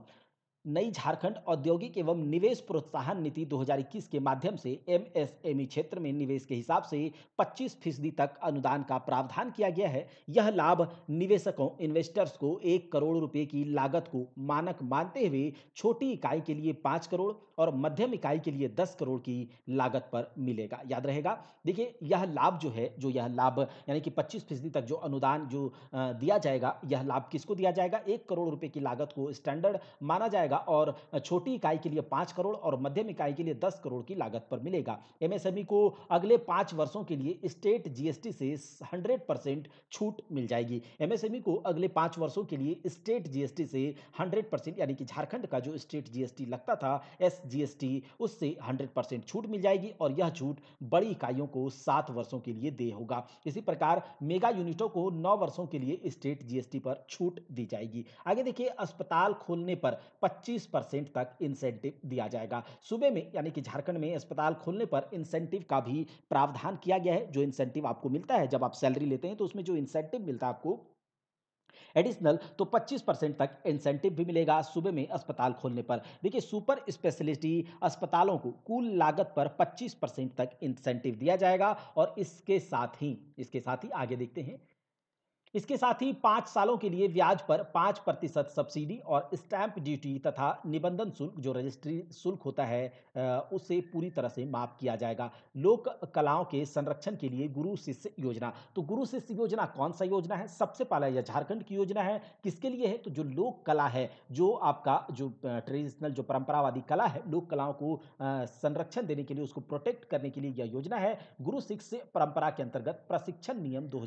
नई झारखंड औद्योगिक एवं निवेश प्रोत्साहन नीति 2021 के माध्यम से एमएसएमई क्षेत्र में निवेश के हिसाब से 25 फीसदी तक अनुदान का प्रावधान किया गया है यह लाभ निवेशकों इन्वेस्टर्स को एक करोड़ रुपए की लागत को मानक मानते हुए छोटी इकाई के लिए पाँच करोड़ और मध्यम इकाई के लिए दस करोड़ की लागत पर मिलेगा याद रहेगा देखिए यह लाभ जो है जो यह लाभ यानी कि पच्चीस फीसदी तक जो अनुदान जो दिया जाएगा यह लाभ किसको दिया जाएगा एक करोड़ रुपये की लागत को स्टैंडर्ड माना जाएगा जाएगा और छोटी इकाई के लिए पाँच करोड़ और मध्यम इकाई के लिए दस करोड़ की लागत पर मिलेगा एमएसएमई को अगले पाँच वर्षों के लिए स्टेट जीएसटी से हंड्रेड परसेंट छूट मिल जाएगी एमएसएमई को अगले पाँच वर्षों के लिए स्टेट जीएसटी से हंड्रेड परसेंट यानी कि झारखंड का जो स्टेट जीएसटी लगता था एस जीएसटी उससे हंड्रेड परसेंट छूट मिल जाएगी और यह छूट बड़ी इकाइयों को सात वर्षों के लिए दे होगा इसी प्रकार मेगा यूनिटों को नौ वर्षों के लिए स्टेट जीएसटी पर छूट दी जाएगी आगे देखिए अस्पताल खोलने पर 25 परसेंट तक इंसेंटिव दिया जाएगा सूबे में यानी कि झारखंड में अस्पताल खोलने पर इंसेंटिव का भी प्रावधान किया गया है जो इंसेंटिव आपको मिलता है जब आप सैलरी लेते हैं तो उसमें जो इंसेंटिव मिलता है आपको एडिशनल तो 25 परसेंट तक इंसेंटिव भी मिलेगा सुबह में अस्पताल खोलने पर देखिए सुपर स्पेशलिटी अस्पतालों को कुल लागत पर 25 परसेंट तक इंसेंटिव दिया जाएगा और इसके साथ ही इसके साथ ही आगे देखते हैं इसके साथ ही पाँच सालों के लिए ब्याज पर पाँच प्रतिशत सब्सिडी और स्टैंप ड्यूटी तथा निबंधन शुल्क जो रजिस्ट्री शुल्क होता है उसे पूरी तरह से माफ किया जाएगा लोक कलाओं के संरक्षण के लिए गुरु शिष्य योजना तो गुरु शिष्य योजना कौन सा योजना है सबसे पहला यह झारखंड की योजना है किसके लिए है तो जो लोक कला है जो आपका जो ट्रेडिशनल जो परंपरावादी कला है लोक कलाओं को संरक्षण देने के लिए उसको प्रोटेक्ट करने के लिए यह योजना है गुरु शिष्य परंपरा के अंतर्गत प्रशिक्षण नियम दो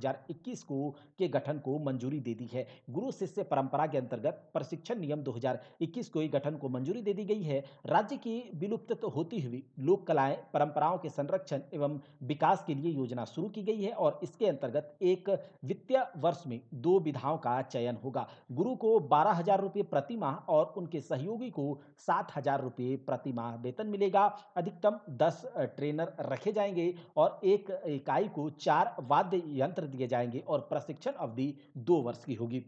को के गठन को मंजूरी दे दी है गुरु शिष्य परंपरा के अंतर्गत प्रशिक्षण नियम 2021 को ही गठन को मंजूरी दे दी गई है राज्य की विलुप्त तो होती हुई लोक कलाएं परंपराओं के संरक्षण एवं विकास के लिए योजना शुरू की गई है और इसके अंतर्गत एक वित्तीय वर्ष में दो विधाओं का चयन होगा गुरु को बारह हजार रुपये प्रतिमाह और उनके सहयोगी को सात हजार रुपये प्रतिमाह वेतन मिलेगा अधिकतम दस ट्रेनर रखे जाएंगे और एक इकाई को चार वाद्य यंत्र दिए जाएंगे और प्रशिक्षण अवधि दो वर्ष की होगी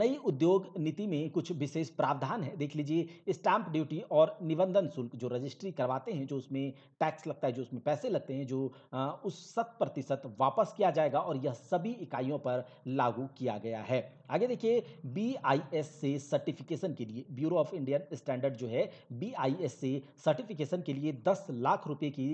नई उद्योग नीति में कुछ विशेष प्रावधान है देख लीजिए स्टाम्प ड्यूटी और निबंधन शुल्क जो रजिस्ट्री करवाते हैं जो उसमें टैक्स लगता है जो उसमें पैसे लगते हैं जो उस शत प्रतिशत वापस किया जाएगा और यह सभी इकाइयों पर लागू किया गया है आगे देखिए बी से सर्टिफिकेशन के लिए ब्यूरो ऑफ इंडियन स्टैंडर्ड जो है बी से सर्टिफिकेशन के लिए दस लाख रुपये की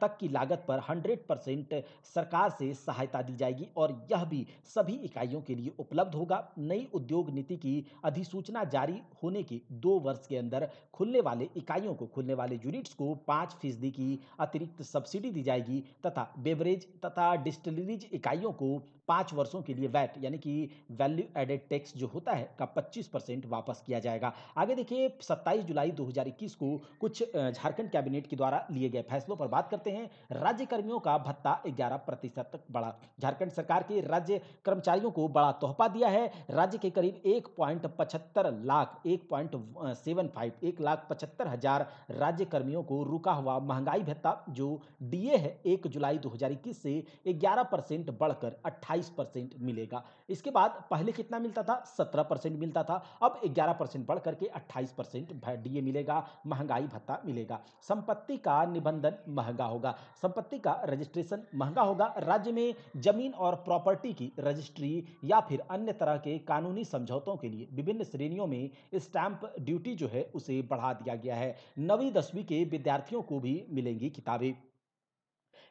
तक की लागत पर हंड्रेड परसेंट सरकार से सहायता दी जाएगी और यह भी सभी इकाइयों के लिए उपलब्ध होगा नई उद्योग नीति की अधिसूचना जारी होने के दो वर्ष के अंदर खुलने वाले इकाइयों को खुलने वाले यूनिट्स को पाँच फीसदी की अतिरिक्त सब्सिडी दी जाएगी तथा बेवरेज तथा डिस्टिलरीज इकाइयों को पाँच वर्षों के लिए वैट यानी कि वैल्यू एडेड टैक्स जो होता है का 25 परसेंट वापस किया जाएगा आगे देखिए 27 जुलाई 2021 को कुछ झारखंड कैबिनेट के द्वारा लिए गए फैसलों पर बात करते हैं राज्य कर्मियों का भत्ता ग्यारह प्रतिशत तक बढ़ा झारखंड सरकार के राज्य कर्मचारियों को बड़ा तोहफा दिया है राज्य के करीब एक पॉइंट पचहत्तर लाख एक पॉइंट सेवन फाइव एक लाख पचहत्तर हजार राज्य कर्मियों को रुका हुआ महंगाई भत्ता जो डीए है एक जुलाई 2021 से 11 परसेंट बढ़कर अट्ठाईस अट्ठाईस परसेंट मिलेगा इसके बाद पहले कितना मिलता था सत्रह परसेंट मिलता था अब ग्यारह परसेंट बढ़ करके अट्ठाईस परसेंट डी मिलेगा महंगाई भत्ता मिलेगा संपत्ति का निबंधन महंगा होगा संपत्ति का रजिस्ट्रेशन महंगा होगा राज्य में जमीन और प्रॉपर्टी की रजिस्ट्री या फिर अन्य तरह के कानूनी समझौतों के लिए विभिन्न श्रेणियों में स्टैंप ड्यूटी जो है उसे बढ़ा दिया गया है नवी दसवीं के विद्यार्थियों को भी मिलेंगी किताबें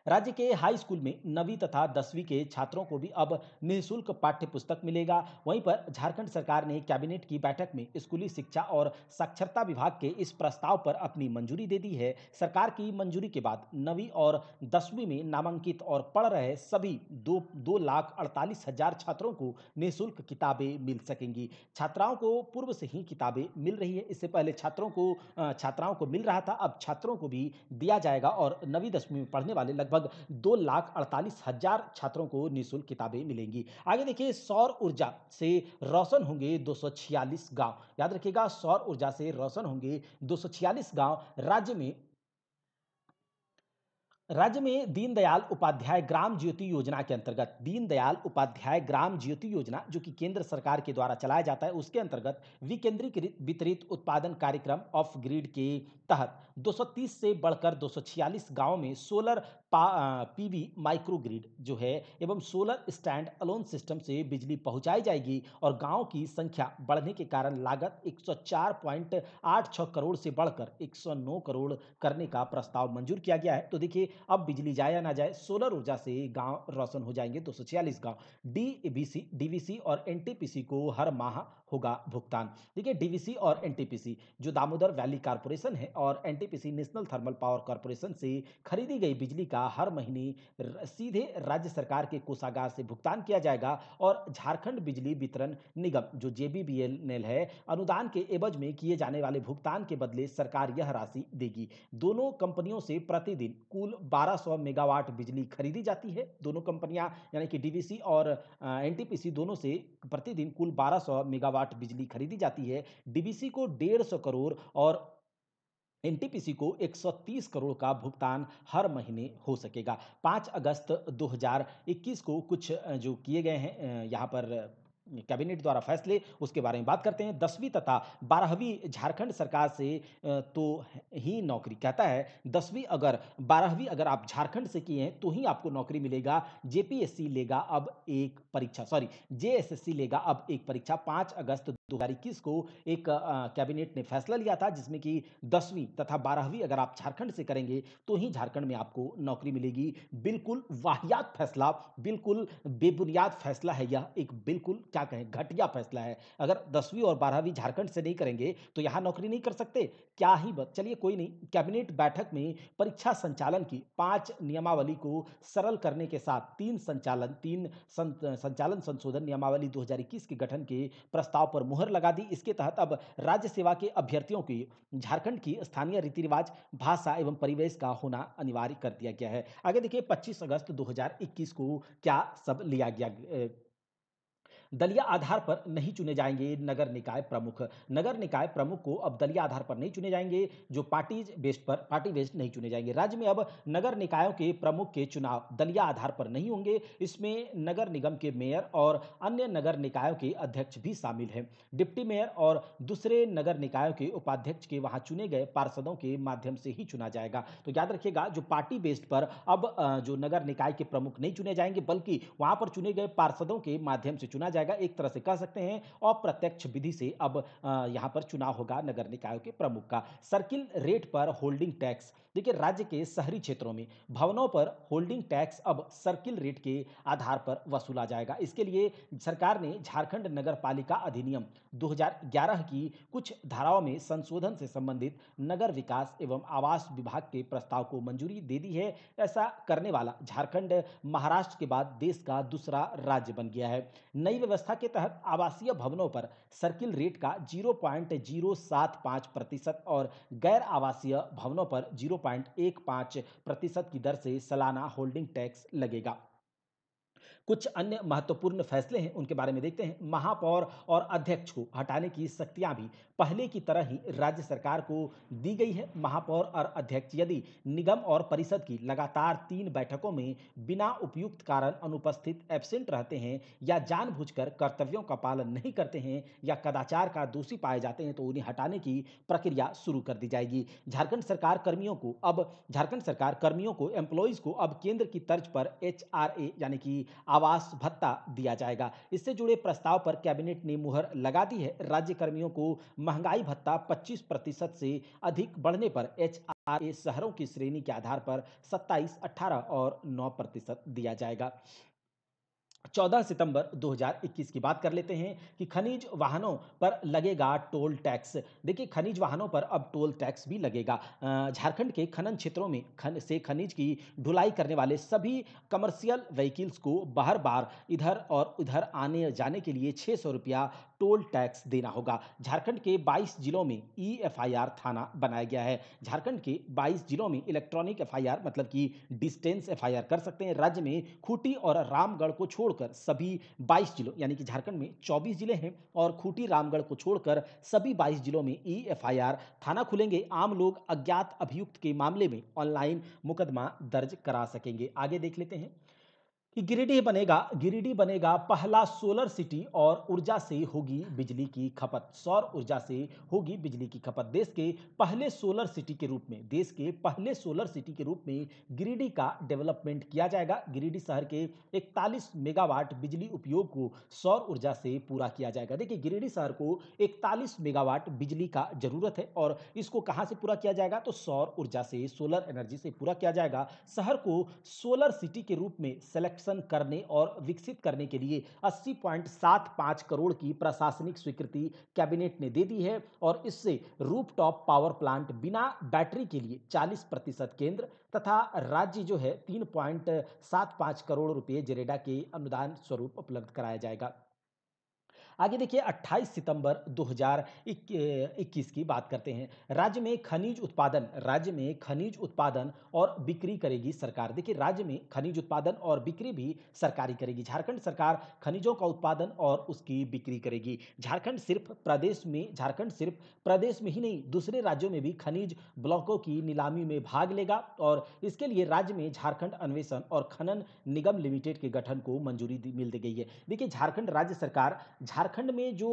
राज्य के हाई स्कूल में नवीं तथा दसवीं के छात्रों को भी अब निःशुल्क पाठ्य पुस्तक मिलेगा वहीं पर झारखंड सरकार ने कैबिनेट की बैठक में स्कूली शिक्षा और साक्षरता विभाग के इस प्रस्ताव पर अपनी मंजूरी दे दी है सरकार की मंजूरी के बाद नवीं और दसवीं में नामांकित और पढ़ रहे सभी दो दो लाख अड़तालीस हजार छात्रों को निःशुल्क किताबें मिल सकेंगी छात्राओं को पूर्व से ही किताबें मिल रही है इससे पहले छात्रों को छात्राओं को मिल रहा था अब छात्रों को भी दिया जाएगा और नवीं दसवीं में पढ़ने वाले लगभग लगभग दो लाख अड़तालीस हजार छात्रों को निःशुल्क किताबें मिलेंगी आगे देखिए सौर ऊर्जा से रोशन होंगे दो गांव याद रखिएगा सौर ऊर्जा से रोशन होंगे दो गांव राज्य में राज्य में दीनदयाल उपाध्याय ग्राम ज्योति योजना के अंतर्गत दीनदयाल उपाध्याय ग्राम ज्योति योजना जो कि केंद्र सरकार के द्वारा चलाया जाता है उसके अंतर्गत विकेंद्रीकृत वितरित उत्पादन कार्यक्रम ऑफ ग्रिड के तहत 230 से बढ़कर 246 गांव में सोलर पीवी माइक्रो ग्रिड जो है एवं सोलर स्टैंड अलोन सिस्टम से बिजली पहुंचाई जाएगी और गांव की संख्या बढ़ने के कारण लागत 104.86 करोड़ से बढ़कर 109 करोड़ करने का प्रस्ताव मंजूर किया गया है तो देखिए अब बिजली जाए या ना जाए सोलर ऊर्जा से गांव रोशन हो जाएंगे दो गांव डीबीसी डीवीसी e और एनटीपीसी को हर माह होगा भुगतान देखिए डीवीसी और एनटीपीसी जो दामोदर वैली कारपोरेशन है और NTPC national thermal power corporation से खरीदी गई बिजली का हर महीने सीधे राज्य सरकार के कोषागार से भुगतान किया जाएगा और झारखंड बिजली वितरण निगम जो जेबीबीएनएल e है अनुदान के एवज में किए जाने वाले भुगतान के बदले सरकार यह राशि देगी दोनों कंपनियों से प्रतिदिन कुल 1200 मेगावाट बिजली खरीदी जाती है दोनों कंपनियां यानी कि डीवीसी और एनटीपीसी दोनों से प्रतिदिन कुल 1200 मेगावाट बिजली खरीदी जाती है डीवीसी को 150 करोड़ और एनटीपीसी को 130 करोड़ का भुगतान हर महीने हो सकेगा 5 अगस्त 2021 को कुछ जो किए गए हैं यहाँ पर कैबिनेट द्वारा फैसले उसके बारे में बात करते हैं दसवीं तथा बारहवीं झारखंड सरकार से तो ही नौकरी कहता है दसवीं अगर बारहवीं अगर आप झारखंड से किए हैं तो ही आपको नौकरी मिलेगा जेपीएससी लेगा अब एक परीक्षा सॉरी जेएसएससी लेगा अब एक परीक्षा पाँच अगस्त दो को एक कैबिनेट ने फैसला लिया था जिसमें कि दसवीं तथा बारहवीं अगर आप झारखंड से करेंगे तो ही झारखंड में आपको नौकरी मिलेगी बिल्कुल वाहियात फैसला बिल्कुल बेबुनियाद फैसला है यह एक बिल्कुल क्या कहें घटिया फैसला है अगर दसवीं और बारहवीं झारखंड से नहीं करेंगे तो यहाँ नौकरी नहीं कर सकते क्या ही चलिए कोई नहीं कैबिनेट बैठक में परीक्षा संचालन की पांच नियमावली को सरल करने के साथ तीन संचालन तीन संचालन संशोधन नियमावली दो के गठन के प्रस्ताव पर मुहर मुहर लगा दी इसके तहत अब राज्य सेवा के अभ्यर्थियों की झारखंड की स्थानीय रीति रिवाज भाषा एवं परिवेश का होना अनिवार्य कर दिया गया है आगे देखिए 25 अगस्त 2021 को क्या सब लिया गया दलीय आधार पर नहीं चुने जाएंगे नगर निकाय प्रमुख नगर निकाय प्रमुख को अब दलीय आधार पर नहीं चुने जाएंगे जो पार्टी बेस्ड पर पार्टी बेस्ड नहीं चुने जाएंगे राज्य में अब नगर निकायों के प्रमुख के चुनाव दलीय आधार पर नहीं होंगे इसमें नगर निगम के मेयर और अन्य नगर निकायों के अध्यक्ष भी शामिल हैं डिप्टी मेयर और दूसरे नगर निकायों के उपाध्यक्ष के वहां चुने गए पार्षदों के माध्यम से ही चुना जाएगा तो याद रखिएगा जो पार्टी बेस्ड पर अब जो नगर निकाय के प्रमुख नहीं चुने जाएंगे बल्कि वहां पर चुने गए पार्षदों के माध्यम से चुना जाएगा जाएगा एक तरह से कह सकते हैं अप्रत्यक्ष विधि से अब यहाँ पर चुनाव होगा नगर निकायों के प्रमुख का सर्किल रेट पर होल्डिंग टैक्स देखिए राज्य के शहरी क्षेत्रों में भवनों पर होल्डिंग टैक्स अब सर्किल रेट के आधार पर वसूला जाएगा इसके लिए सरकार ने झारखंड नगर पालिका अधिनियम 2011 की कुछ धाराओं में संशोधन से संबंधित नगर विकास एवं आवास विभाग के प्रस्ताव को मंजूरी दे दी है ऐसा करने वाला झारखंड महाराष्ट्र के बाद देश का दूसरा राज्य बन गया है नई व्यवस्था के तहत आवासीय भवनों पर सर्किल रेट का जीरो पॉइंट जीरो सात पाँच प्रतिशत और गैर आवासीय भवनों पर जीरो पॉइंट एक पाँच प्रतिशत की दर से सालाना होल्डिंग टैक्स लगेगा कुछ अन्य महत्वपूर्ण फैसले हैं उनके बारे में देखते हैं महापौर और अध्यक्ष को हटाने की शक्तियां भी पहले की तरह ही राज्य सरकार को दी गई है महापौर और अध्यक्ष यदि निगम और परिषद की लगातार तीन बैठकों में बिना उपयुक्त कारण अनुपस्थित एबसेंट रहते हैं या जानबूझकर कर्तव्यों का पालन नहीं करते हैं या कदाचार का दोषी पाए जाते हैं तो उन्हें हटाने की प्रक्रिया शुरू कर दी जाएगी झारखंड सरकार कर्मियों को अब झारखंड सरकार कर्मियों को एम्प्लॉयज को अब केंद्र की तर्ज पर एच यानी कि आवास भत्ता दिया जाएगा इससे जुड़े प्रस्ताव पर कैबिनेट ने मुहर लगा दी है राज्य कर्मियों को महंगाई भत्ता पच्चीस प्रतिशत से अधिक बढ़ने पर एच आर ए शहरों की श्रेणी के आधार पर 27, 18 और 9 प्रतिशत दिया जाएगा 14 सितंबर 2021 की बात कर लेते हैं कि खनिज वाहनों पर लगेगा टोल टैक्स देखिए खनिज वाहनों पर अब टोल टैक्स भी लगेगा झारखंड के खनन क्षेत्रों में खन से खनिज की ढुलाई करने वाले सभी कमर्शियल व्हीकल्स को बार बार इधर और उधर आने जाने के लिए छः सौ रुपया टोल टैक्स देना होगा झारखंड के 22 जिलों में ई आर थाना बनाया गया है झारखंड के 22 जिलों में इलेक्ट्रॉनिक आर मतलब कि डिस्टेंस आर कर सकते हैं राज्य में खूंटी और रामगढ़ को छोड़ छोड़कर सभी 22 जिलों यानी कि झारखंड में 24 जिले हैं और खूटी रामगढ़ को छोड़कर सभी 22 जिलों में ई e आर थाना खुलेंगे आम लोग अज्ञात अभियुक्त के मामले में ऑनलाइन मुकदमा दर्ज करा सकेंगे आगे देख लेते हैं कि गिरिडीह बनेगा गिरिडीह बनेगा पहला सोलर सिटी और ऊर्जा से होगी बिजली की खपत सौर ऊर्जा से होगी बिजली की खपत देश के पहले सोलर सिटी के रूप में देश के पहले सोलर सिटी के रूप में गिरिडीह का डेवलपमेंट किया जाएगा गिरिडीह शहर के 41 मेगावाट बिजली उपयोग को सौर ऊर्जा से पूरा किया जाएगा देखिए गिरिडीह शहर को इकतालीस मेगावाट बिजली का जरूरत है और इसको कहाँ से पूरा किया जाएगा तो सौर ऊर्जा से सोलर एनर्जी से पूरा किया जाएगा शहर को सोलर सिटी के रूप में सेलेक्ट इंस्पेक्शन करने और विकसित करने के लिए 80.75 करोड़ की प्रशासनिक स्वीकृति कैबिनेट ने दे दी है और इससे रूपटॉप पावर प्लांट बिना बैटरी के लिए 40 प्रतिशत केंद्र तथा राज्य जो है 3.75 करोड़ रुपए जेरेडा के अनुदान स्वरूप उपलब्ध कराया जाएगा आगे देखिए 28 सितंबर 2021 की बात करते हैं राज्य में खनिज उत्पादन राज्य में खनिज उत्पादन और बिक्री करेगी सरकार देखिए राज्य में खनिज उत्पादन और बिक्री भी सरकारी करेगी झारखंड सरकार खनिजों का उत्पादन और उसकी बिक्री करेगी झारखंड सिर्फ प्रदेश में झारखंड सिर्फ प्रदेश में ही नहीं दूसरे राज्यों में भी खनिज ब्लॉकों की नीलामी में भाग लेगा और इसके लिए राज्य में झारखंड अन्वेषण और खनन निगम लिमिटेड के गठन को मंजूरी मिल दी गई है देखिए झारखंड राज्य सरकार झारखंड झारखंड में जो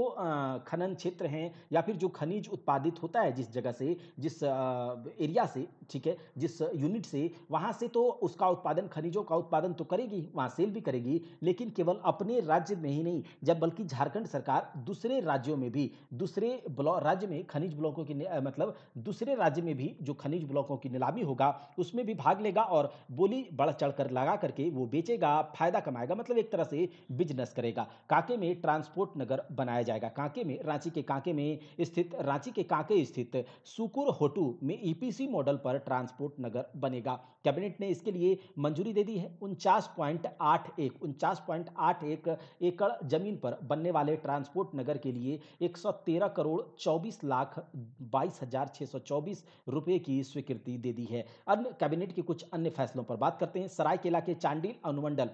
खनन क्षेत्र हैं या फिर जो खनिज उत्पादित होता है जिस जगह से जिस एरिया से ठीक है जिस यूनिट से वहाँ से तो उसका उत्पादन खनिजों का उत्पादन तो करेगी वहाँ सेल भी करेगी लेकिन केवल अपने राज्य में ही नहीं जब बल्कि झारखंड सरकार दूसरे राज्यों में भी दूसरे राज्य में खनिज ब्लॉकों की मतलब दूसरे राज्य में भी जो खनिज ब्लॉकों की नीलामी होगा उसमें भी भाग लेगा और बोली बढ़ चढ़ कर लगा करके वो बेचेगा फायदा कमाएगा मतलब एक तरह से बिजनेस करेगा काके में ट्रांसपोर्ट नगर नगर बनाया जाएगा कांके में रांची के कांके में स्थित रांची के कांके स्थित सुकुर होटू में ईपीसी e मॉडल पर ट्रांसपोर्ट नगर बनेगा कैबिनेट ने इसके लिए मंजूरी दे दी है उनचास पॉइंट आठ एक उनचास पॉइंट आठ एक एकड़ जमीन पर बनने वाले ट्रांसपोर्ट नगर के लिए 113 करोड़ चौबीस लाख बाईस हजार छः सौ चौबीस रुपये की स्वीकृति दे दी है अन्य कैबिनेट के कुछ अन्य फैसलों पर बात करते हैं सरायकेला के चांडिल अनुमंडल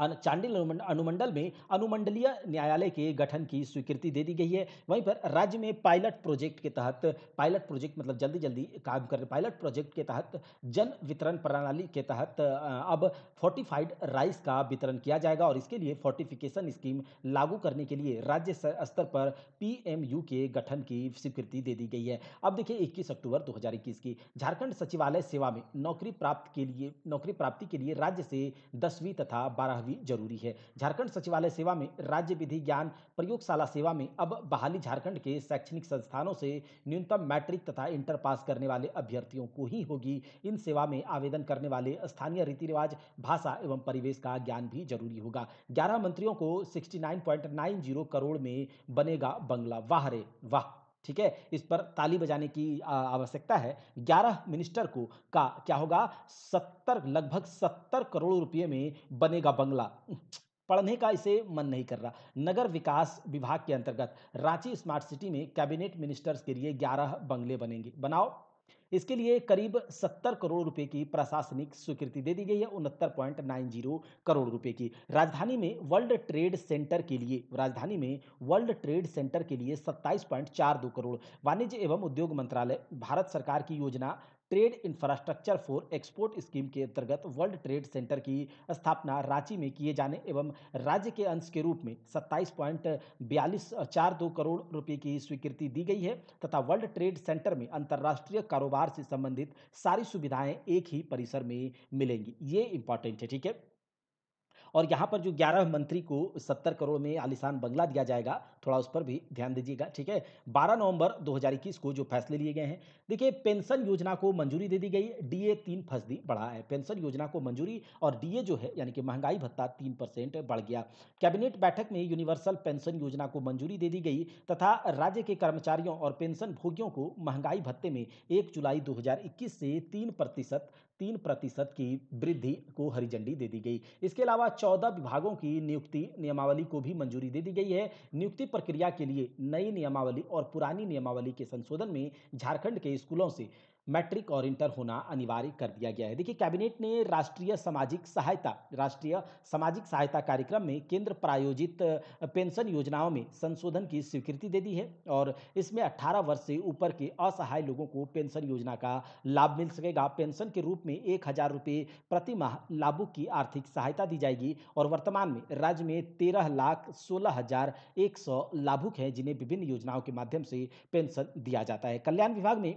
चांडिल अनुमंडल में अनुमंडलीय न्यायालय के गठन की स्वीकृति दे दी गई है वहीं पर राज्य में पायलट प्रोजेक्ट के तहत पायलट प्रोजेक्ट मतलब जल्दी जल्दी काम कर पायलट प्रोजेक्ट के तहत जन वितरण प्रणाली के तहत अब फोर्टिफाइड राइस का वितरण किया जाएगा और इसके लिए फोर्टिफिकेशन स्कीम लागू करने के लिए राज्य स्तर पर पीएमयू के गठन की स्वीकृति दे दी गई है अब देखिए 21 अक्टूबर 2021 की झारखंड सचिवालय सेवा में नौकरी प्राप्त के लिए नौकरी प्राप्ति के लिए राज्य से दसवीं तथा बारह भी जरूरी है झारखंड सचिवालय सेवा में राज्य विधि ज्ञान प्रयोगशाला सेवा में अब बहाली झारखंड के शैक्षणिक संस्थानों से न्यूनतम मैट्रिक तथा इंटर पास करने वाले अभ्यर्थियों को ही होगी इन सेवा में आवेदन करने वाले स्थानीय रीति रिवाज भाषा एवं परिवेश का ज्ञान भी जरूरी होगा ग्यारह मंत्रियों को सिक्सटी करोड़ में बनेगा बंगला वाहरे वाह ठीक है इस पर ताली बजाने की आवश्यकता है ग्यारह मिनिस्टर को का क्या होगा सत्तर लगभग सत्तर करोड़ रुपये में बनेगा बंगला पढ़ने का इसे मन नहीं कर रहा नगर विकास विभाग के अंतर्गत रांची स्मार्ट सिटी में कैबिनेट मिनिस्टर्स के लिए ग्यारह बंगले बनेंगे बनाओ इसके लिए करीब 70 करोड़ रुपए की प्रशासनिक स्वीकृति दे दी गई है उनहत्तर पॉइंट नाइन जीरो करोड़ रुपए की राजधानी में वर्ल्ड ट्रेड सेंटर के लिए राजधानी में वर्ल्ड ट्रेड सेंटर के लिए सत्ताईस पॉइंट चार दो करोड़ वाणिज्य एवं उद्योग मंत्रालय भारत सरकार की योजना trade infrastructure for export scheme के अंतर्गत वर्ल्ड ट्रेड सेंटर की स्थापना रांची में किए जाने एवं राज्य के अंश के रूप में सत्ताईस पॉइंट बयालीस चार दो करोड़ रुपए की स्वीकृति दी गई है तथा वर्ल्ड ट्रेड सेंटर में अंतर्राष्ट्रीय कारोबार से संबंधित सारी सुविधाएं एक ही परिसर में मिलेंगी ये इंपॉर्टेंट है ठीक है और यहाँ पर जो ग्यारह मंत्री को सत्तर करोड़ में आलिशान बंगला दिया जाएगा थोड़ा उस पर भी ध्यान दीजिएगा ठीक है बारह नवंबर 2021 को जो फैसले लिए गए हैं देखिए पेंशन योजना को मंजूरी दे दी गई डीए तीन फीसदी बढ़ा है पेंशन योजना को मंजूरी और डीए जो है यानी कि महंगाई भत्ता तीन परसेंट बढ़ गया कैबिनेट बैठक में यूनिवर्सल पेंशन योजना को मंजूरी दे दी गई तथा राज्य के कर्मचारियों और पेंशन भोगियों को महंगाई भत्ते में एक जुलाई दो से तीन प्रतिशत तीन प्रतिशत की वृद्धि को हरी झंडी दे दी गई इसके अलावा चौदह विभागों की नियुक्ति नियमावली को भी मंजूरी दे दी गई है नियुक्ति प्रक्रिया के लिए नई नियमावली और पुरानी नियमावली के संशोधन में झारखंड के स्कूलों से मैट्रिक और इंटर होना अनिवार्य कर दिया गया है देखिए कैबिनेट ने राष्ट्रीय सामाजिक सहायता राष्ट्रीय सामाजिक सहायता कार्यक्रम में केंद्र प्रायोजित पेंशन योजनाओं में संशोधन की स्वीकृति दे दी है और इसमें 18 वर्ष से ऊपर के असहाय लोगों को पेंशन योजना का लाभ मिल सकेगा पेंशन के रूप में एक हजार रुपये प्रति माह लाभुक की आर्थिक सहायता दी जाएगी और वर्तमान में राज्य में तेरह लाख सोलह हजार एक सौ लाभुक हैं जिन्हें विभिन्न योजनाओं के माध्यम से पेंशन दिया जाता है कल्याण विभाग में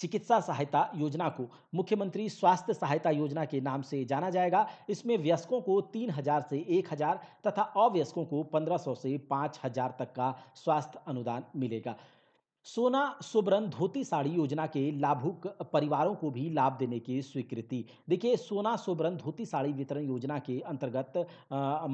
चिकित्सा सहायता योजना को मुख्यमंत्री स्वास्थ्य सहायता योजना के नाम से जाना जाएगा इसमें व्यस्कों को तीन हजार से एक हजार तथा अव्यस्कों को पंद्रह सौ से पांच हजार तक का स्वास्थ्य अनुदान मिलेगा सोना सुबरन धोती साड़ी योजना के लाभुक परिवारों को भी लाभ देने की स्वीकृति देखिए सोना सुबरन धोती साड़ी वितरण योजना के अंतर्गत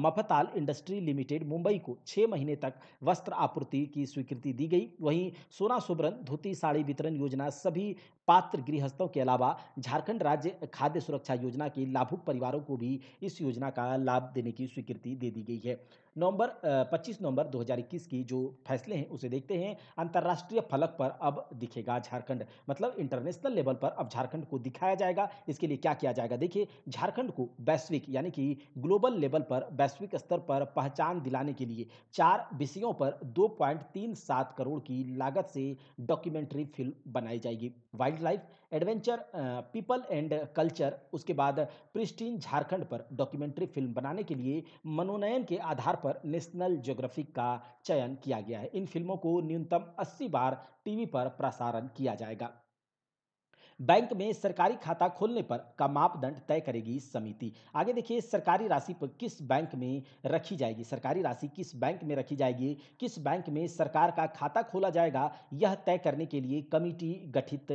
मफताल इंडस्ट्री लिमिटेड मुंबई को छः महीने तक वस्त्र आपूर्ति की स्वीकृति दी गई वहीं सोना सुबरन धोती साड़ी वितरण योजना सभी पात्र गृहस्थों के अलावा झारखंड राज्य खाद्य सुरक्षा योजना के लाभुक परिवारों को भी इस योजना का लाभ देने की स्वीकृति दे दी गई है नवंबर 25 नवंबर 2021 की जो फैसले हैं उसे देखते हैं अंतर्राष्ट्रीय फलक पर अब दिखेगा झारखंड मतलब इंटरनेशनल लेवल पर अब झारखंड को दिखाया जाएगा इसके लिए क्या किया जाएगा देखिए झारखंड को वैश्विक यानी कि ग्लोबल लेवल पर वैश्विक स्तर पर पहचान दिलाने के लिए चार विषयों पर दो करोड़ की लागत से डॉक्यूमेंट्री फिल्म बनाई जाएगी wild wildlife adventure people and culture उसके बाद प्रिस्टीन झारखंड पर डॉक्यूमेंट्री फिल्म बनाने के लिए मनोनयन के आधार पर नेशनल ज्योग्राफिक का चयन किया गया है इन फिल्मों को न्यूनतम अस्सी बार टीवी पर प्रसारण किया जाएगा बैंक में सरकारी खाता खोलने पर का मापदंड तय करेगी समिति आगे देखिए सरकारी राशि पर किस बैंक में रखी जाएगी सरकारी राशि किस बैंक में रखी जाएगी किस बैंक में सरकार का खाता खोला जाएगा यह तय करने के लिए कमेटी गठित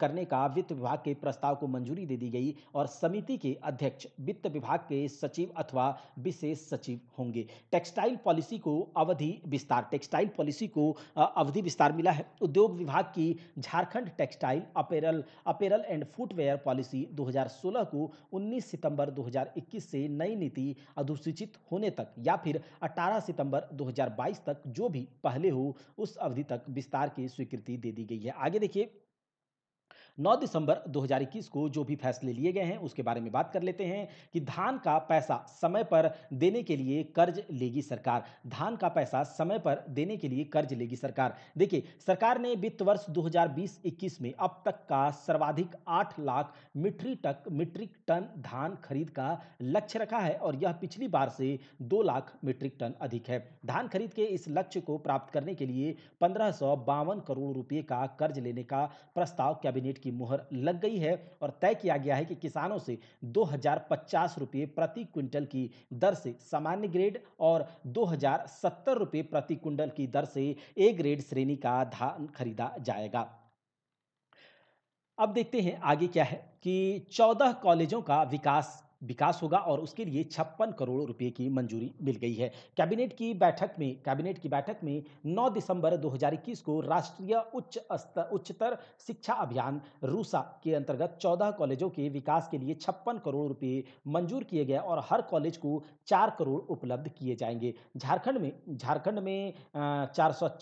करने का वित्त विभाग के प्रस्ताव को मंजूरी दे दी गई और समिति के अध्यक्ष वित्त विभाग के सचिव अथवा विशेष सचिव होंगे टेक्सटाइल पॉलिसी को अवधि विस्तार टेक्सटाइल पॉलिसी को अवधि विस्तार मिला है उद्योग विभाग की Jharkhand textile apparel apparel and footwear policy 2016 को 19 सितंबर 2021 से नई नीति अधिसूचित होने तक या फिर 18 सितंबर 2022 तक जो भी पहले हो उस अवधि तक विस्तार की स्वीकृति दे दी गई है आगे देखिए 9 दिसंबर 2021 को जो भी फैसले लिए गए हैं उसके बारे में बात कर लेते हैं कि धान का पैसा समय पर देने के लिए कर्ज लेगी सरकार धान का पैसा समय पर देने के लिए कर्ज लेगी सरकार देखिए सरकार ने वित्त वर्ष 2020-21 में अब तक का सर्वाधिक 8 lakh metric tonne metric tonne धान खरीद का लक्ष्य रखा है और यह पिछली बार से 2 लाख मीट्रिक टन अधिक है धान खरीद के इस लक्ष्य को प्राप्त करने के लिए पंद्रह करोड़ रुपए का कर्ज लेने का प्रस्ताव कैबिनेट की मुहर लग गई है और तय किया गया है कि किसानों से दो रुपए प्रति क्विंटल की दर से सामान्य ग्रेड और दो रुपए प्रति क्विंटल की दर से ए ग्रेड श्रेणी का धान खरीदा जाएगा अब देखते हैं आगे क्या है कि 14 कॉलेजों का विकास विकास होगा और उसके लिए छप्पन करोड़ रुपए की मंजूरी मिल गई है कैबिनेट की बैठक में कैबिनेट की बैठक में 9 दिसंबर 2021 को राष्ट्रीय उच्च स्तर उच्चतर शिक्षा अभियान रूसा के अंतर्गत 14 कॉलेजों के विकास के लिए छप्पन करोड़ रुपए मंजूर किए गए और हर कॉलेज को चार करोड़ उपलब्ध किए जाएंगे झारखंड में झारखंड में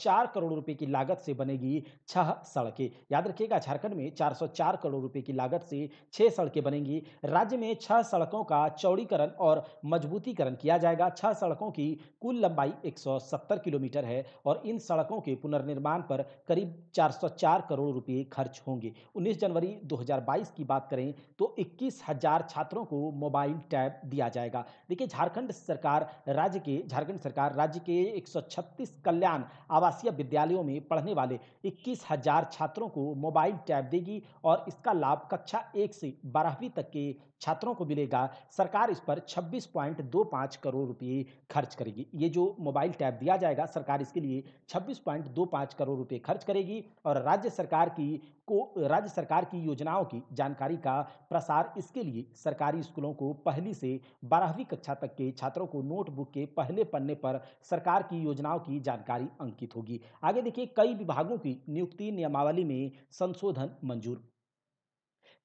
चार करोड़ रुपये की लागत से बनेगी छह सड़कें याद रखिएगा झारखंड में चार करोड़ रुपये की लागत से छह सड़कें बनेंगी राज्य में छह सड़क सड़कों का चौड़ीकरण और मजबूतीकरण किया जाएगा छह सड़कों की कुल लंबाई 170 किलोमीटर है और इन सड़कों के पुनर्निर्माण पर करीब 404 करोड़ रुपए खर्च होंगे 19 जनवरी 2022 की बात करें तो इक्कीस हजार छात्रों को मोबाइल टैब दिया जाएगा देखिए झारखंड सरकार राज्य के झारखंड सरकार राज्य के एक कल्याण आवासीय विद्यालयों में पढ़ने वाले इक्कीस हजार छात्रों को मोबाइल टैब देगी और इसका लाभ कक्षा एक से बारहवीं तक के छात्रों को मिलेगा सरकार इस पर 26.25 करोड़ रुपए खर्च करेगी ये जो मोबाइल टैब दिया जाएगा सरकार इसके लिए 26.25 करोड़ रुपए खर्च करेगी और राज्य सरकार की को राज्य सरकार की योजनाओं की जानकारी का प्रसार इसके लिए सरकारी स्कूलों को पहली से बारहवीं कक्षा तक के छात्रों को नोटबुक के पहले पन्ने पर सरकार की योजनाओं की जानकारी अंकित होगी आगे देखिए कई विभागों की नियुक्ति नियमावली में संशोधन मंजूर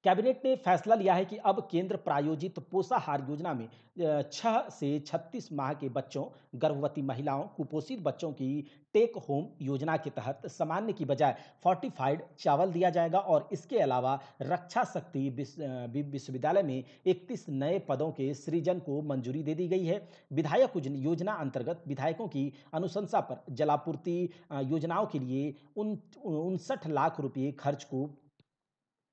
कैबिनेट ने फैसला लिया है कि अब केंद्र प्रायोजित पोषाहार योजना में छह से छत्तीस माह के बच्चों गर्भवती महिलाओं कुपोषित बच्चों की टेक होम योजना के तहत सामान्य की बजाय फोर्टिफाइड चावल दिया जाएगा और इसके अलावा रक्षा शक्ति विश्वविद्यालय में 31 नए पदों के सृजन को मंजूरी दे दी गई है विधायक योजना अंतर्गत विधायकों की अनुशंसा पर जलापूर्ति योजनाओं के लिए उन उनसठ लाख रुपये खर्च को